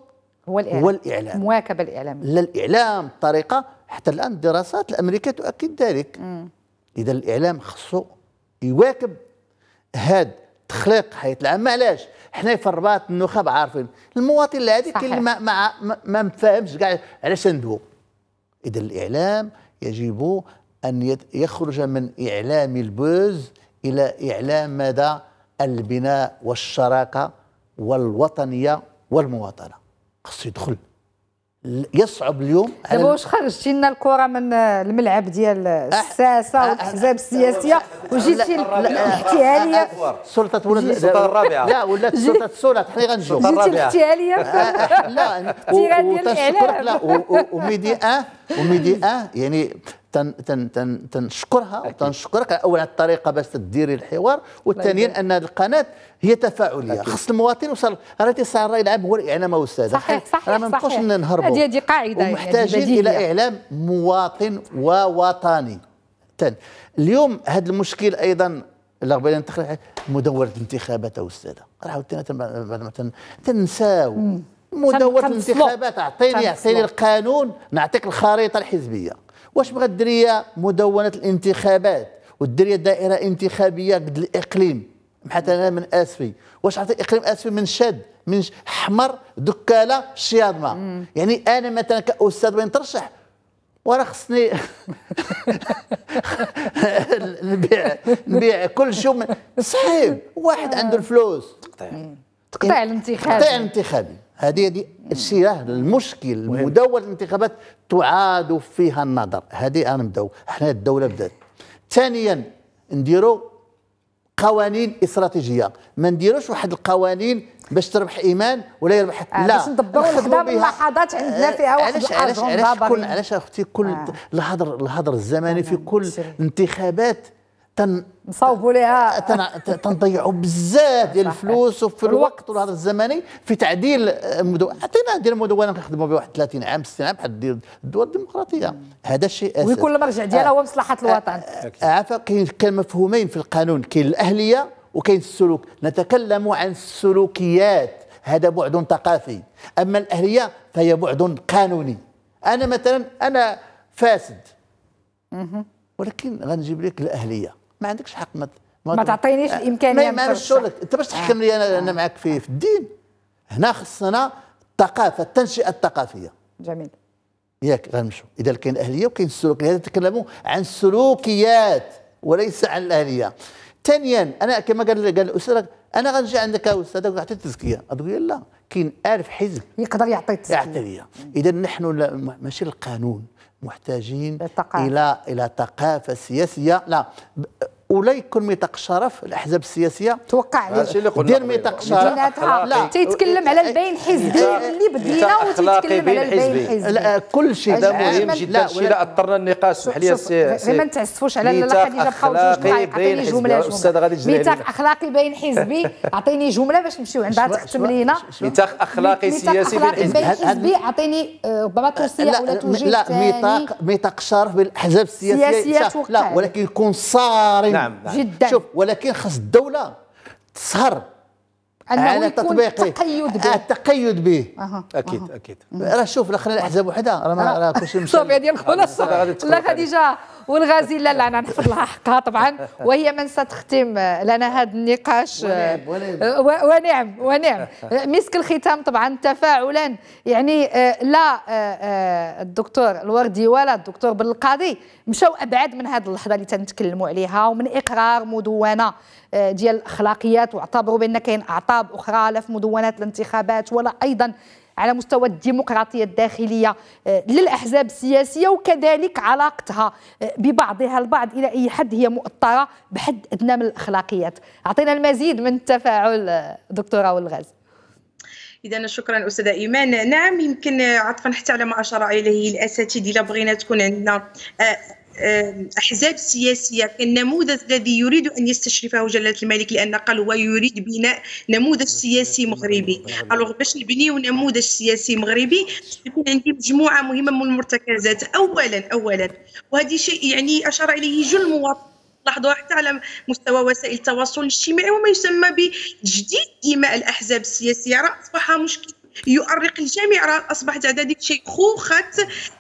هو الاعلام هو الاعلام مواكبه الاعلام لا الاعلام الطريقه حتى الان الدراسات الامريكيه تؤكد ذلك اذا الاعلام خصو يواكب هذا تخليق حياه العامه علاش حنا في الرباط النخب عارفين المواطن كاين اللي ما ما ما مفهمش كاع علاش ندوا اذا الاعلام يجب ان يخرج من اعلام البوز الى اعلام مدى البناء والشراكه والوطنيه والمواطنه خصو يدخل يصعب اليوم دابا واش خرجتي لنا الكره من آه، الملعب ديال الساسه والاحزاب السياسيه وجيتي حكيها لي سلطه ولاد السلطه الرابعه لا ولات سلطه السلطات حنا غنجيو جيتي حكيها أه، لي أه، لا التيران ديال الاعلام لا وميدي ان وميدي ان يعني تن تن تن تنشكرها وتنشكرك على الطريقه باش تديري الحوار والثانيا ان هذه القناه هي تفاعليه خص المواطن يوصل راه تيصير يلعب هو الاعلام هو استاذ صحيح صحيح راه ما نبقوش نهربوا هذه هذه قاعده يعني، ومحتاجين يعني الى اعلام مواطن ووطني تن. اليوم هذا المشكل ايضا لا قبل ننتقل مدوره الانتخابات استاذه راه عاودتنا تنساو مدوره الانتخابات اعطيني اعطيني القانون نعطيك الخريطه الحزبيه واش بغات الدريه مدونه الانتخابات والدريه دائره انتخابيه قد الاقليم أنا من اسفي واش عطي اقليم اسفي من شد من حمر دكاله شياضمه يعني انا مثلا كاستاذ وين ترشح وراه خصني نبيع نبيع كل شيء صعيب واحد عنده آه. الفلوس تقطيع يعني تقطيع الانتخابي تقطيع الانتخابي هذه دي السيره المشكل مداوله الانتخابات تعاد فيها النظر هذه انا مداول احنا الدوله بدات ثانيا نديرو قوانين استراتيجيه ما نديروش واحد القوانين باش تربح ايمان ولا يربح آه، لا باش ندبروا البدا من عندنا آه، فيها واحد علاش علاش علاش كل علاش اختي كل آه. الهضر الزماني الزمني في كل انتخابات تن نصوبوا لها تنضيعوا بزاف ديال الفلوس وفي الوقت والهدر الزمني في تعديل آه، مدونة عطينا ديال المدونه كنخدموا بها واحد 30 عام 60 عام بحال ديال الدول الديمقراطيه هذا الشيء اساسي ويكون المرجع ديالها هو مصلحه آه، الوطن آه، عفا كاين مفهومين في القانون كاين الاهليه وكاين السلوك نتكلم عن السلوكيات هذا بعد ثقافي اما الاهليه فهي بعد قانوني انا مثلا انا فاسد ولكن غنجيب لك الاهليه ما عندكش حق ما ما تعطينيش آه، الامكانيه ما الشغل انت باش تحكم لي انا, أنا آه. معك في, في الدين هنا خصنا الثقافه التنشئه الثقافيه جميل ياك غنمشوا اذا كاين الاهليه وكاين السلوك هذا تكلموا عن السلوكيات وليس عن الاهليه ثانيا انا كما قال قال الاستاذ انا غنجي عندك يا استاذ نعطي التزكيه تقول لا كاين الف حزب يقدر يعطي التزكيه يعطي اذا نحن ماشي القانون محتاجين الى الى ثقافه سياسيه لا ولا يكون ميثاق الشرف الاحزاب السياسيه توقع عليه دير ميثاق الشرف لا تيتكلم على البين الحزبي اللي بدينا وتيتكلم على البين الحزبي كل شيء ده مهم جدا شي لا اثرنا النقاش سمح لي سي ما نتعسفوش على لا خديجه بقاو جوج دقائق عطيني جمله جمله ميثاق اخلاقي بين حزبي عطيني جمله باش نمشيو عندها تختم لينا ميثاق اخلاقي سياسي بين حزبي عطيني ربما توصيه ولا توجيه لا ميثاق ميثاق الشرف بين الاحزاب السياسيه لا ولكن يكون صارم نعم،, نعم, جدا شوف ولكن خاص الدوله تسهر انه على تطبيقه التقيد به التقيد به أه. اكيد أه. اكيد راه شوف راه خلينا الاحزاب وحده راه راه كلشي مشى صافي هذه الخلاصه آه، لا خديجه والغازي لا لا أنا نحفظ لها حقها طبعا وهي من ستختم لنا هذا النقاش ونعم ونعم, أه، ونعم, مسك الختام طبعا تفاعلا يعني أه، لا أه، الدكتور الوردي ولا الدكتور بالقاضي مشاو ابعد من هذه اللحظه اللي تنتكلموا عليها ومن اقرار مدونه ديال الاخلاقيات واعتبروا بان كاين اعطاب اخرى لا في مدونات الانتخابات ولا ايضا على مستوى الديمقراطية الداخلية آه، للأحزاب السياسية وكذلك علاقتها آه، ببعضها البعض إلى أي حد هي مؤطرة بحد أدنى من الأخلاقيات أعطينا المزيد من التفاعل آه، دكتورة والغاز اذا شكرا استاذه ايمان نعم يمكن عطفا حتى على ما اشار اليه الاساتذه الا بغينا تكون عندنا احزاب سياسيه النموذج الذي يريد ان يستشرفه جلاله الملك لان قال هو يريد بناء نموذج نعم، سياسي نعم، مغربي الوغ نعم، باش نبنيو نموذج سياسي مغربي يكون عندي مجموعه مهمه من المرتكزات اولا اولا وهذا شيء يعني اشار اليه جل مواطن لاحظوا حتى على مستوى وسائل التواصل الاجتماعي وما يسمى بتجديد دماء الاحزاب السياسيه راه اصبح مشكل يؤرق الجميع راه اصبحت هذيك شيخوخه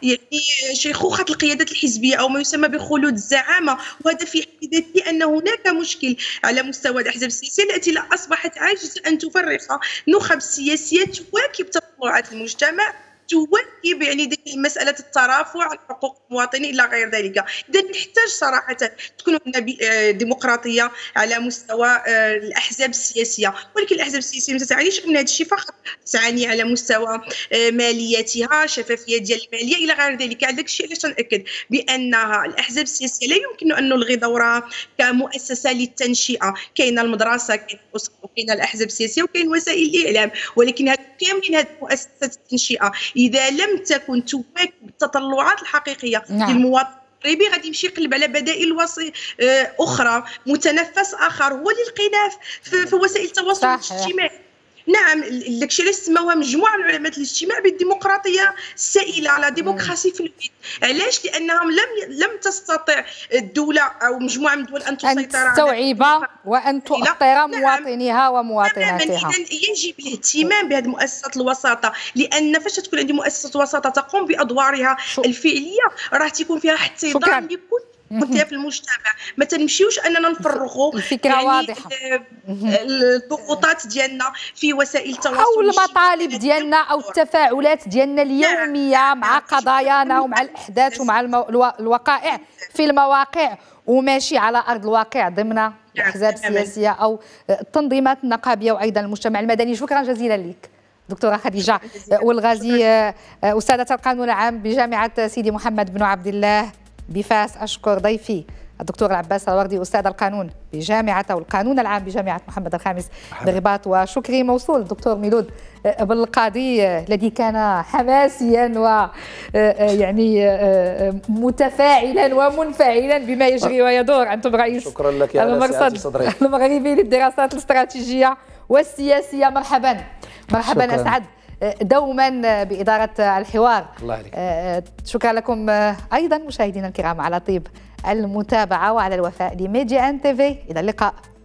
يعني شيخوخه القيادات الحزبيه او ما يسمى بخلود الزعامه وهذا في حد ذاته ان هناك مشكل على مستوى الاحزاب السياسيه التي لا اصبحت عاجزه ان تفرق نخب سياسيه تواكب تطلعات المجتمع تواكب يعني مساله الترافع حقوق المواطنين الى غير ذلك اذا نحتاج صراحه تكون عندنا آه، ديمقراطيه على مستوى آه، الاحزاب السياسيه ولكن الاحزاب السياسيه ما تعانيش من هذا الشيء فقط تعاني على مستوى آه، مالياتها شفافيه ديال الماليه الى غير ذلك على داك الشيء علاش ناكد بانها الاحزاب السياسيه لا يمكن ان نلغي دورها كمؤسسه للتنشئه كاينه المدرسه كاينه الاحزاب السياسيه وكاين وسائل الاعلام ولكن كاملين هذه المؤسسات التنشئه اذا لم تكن تواكب التطلعات الحقيقيه نعم. للمواطن المغربي غادي يمشي يقلب على بدائل وصي آه، اخرى متنفس اخر هو للقذاف في وسائل التواصل الاجتماعي نعم داكشي علاش سماوها مجموعه من علماء الاجتماع بالديمقراطيه السائله لا ديموكراسي في البيت علاش لانهم لم لم تستطع الدوله او مجموعه من الدول ان تسيطر على تستوعب وان تؤطر نعم. مواطنيها ومواطناتها نعم، اذا يجب الاهتمام بهذه المؤسسات الوساطه لان فاش تكون عندي مؤسسه وساطه تقوم بادوارها الفعليه راه تيكون فيها احتضان لكل ونديها في المجتمع ما تنمشيوش اننا نفرغوا الفكره يعني واضحه آه، الضغوطات ديالنا في وسائل التواصل او المطالب ديالنا او نعم. التفاعلات ديالنا اليوميه نعم. مع قضايانا ومع نعم. الاحداث ومع المو... الوقائع في المواقع وماشي على ارض الواقع ضمن الاحزاب السياسيه او التنظيمات النقابيه وايضا المجتمع المدني شكرا جزيلا لك دكتوره خديجه والغازي آه، استاذه القانون العام بجامعه سيدي محمد بن عبد الله بفاس أشكر ضيفي الدكتور العباس الوردي أستاذ القانون بجامعة أو القانون العام بجامعة محمد الخامس بالرباط وشكري موصول الدكتور ميلود آه، بالقاضي آه، الذي كان حماسيا و آه، يعني متفاعلا ومنفعلا بما يجري ويدور أنتم رئيس شكرا لك يا المرصد المغربي للدراسات الاستراتيجية والسياسية مرحبا مرحبا شكرا. أسعد دوما بإدارة الحوار الله عليك. آه، آه، شكرا لكم آه، أيضا مشاهدينا الكرام على طيب المتابعة وعلى الوفاء لميديا أن تيفي إلى اللقاء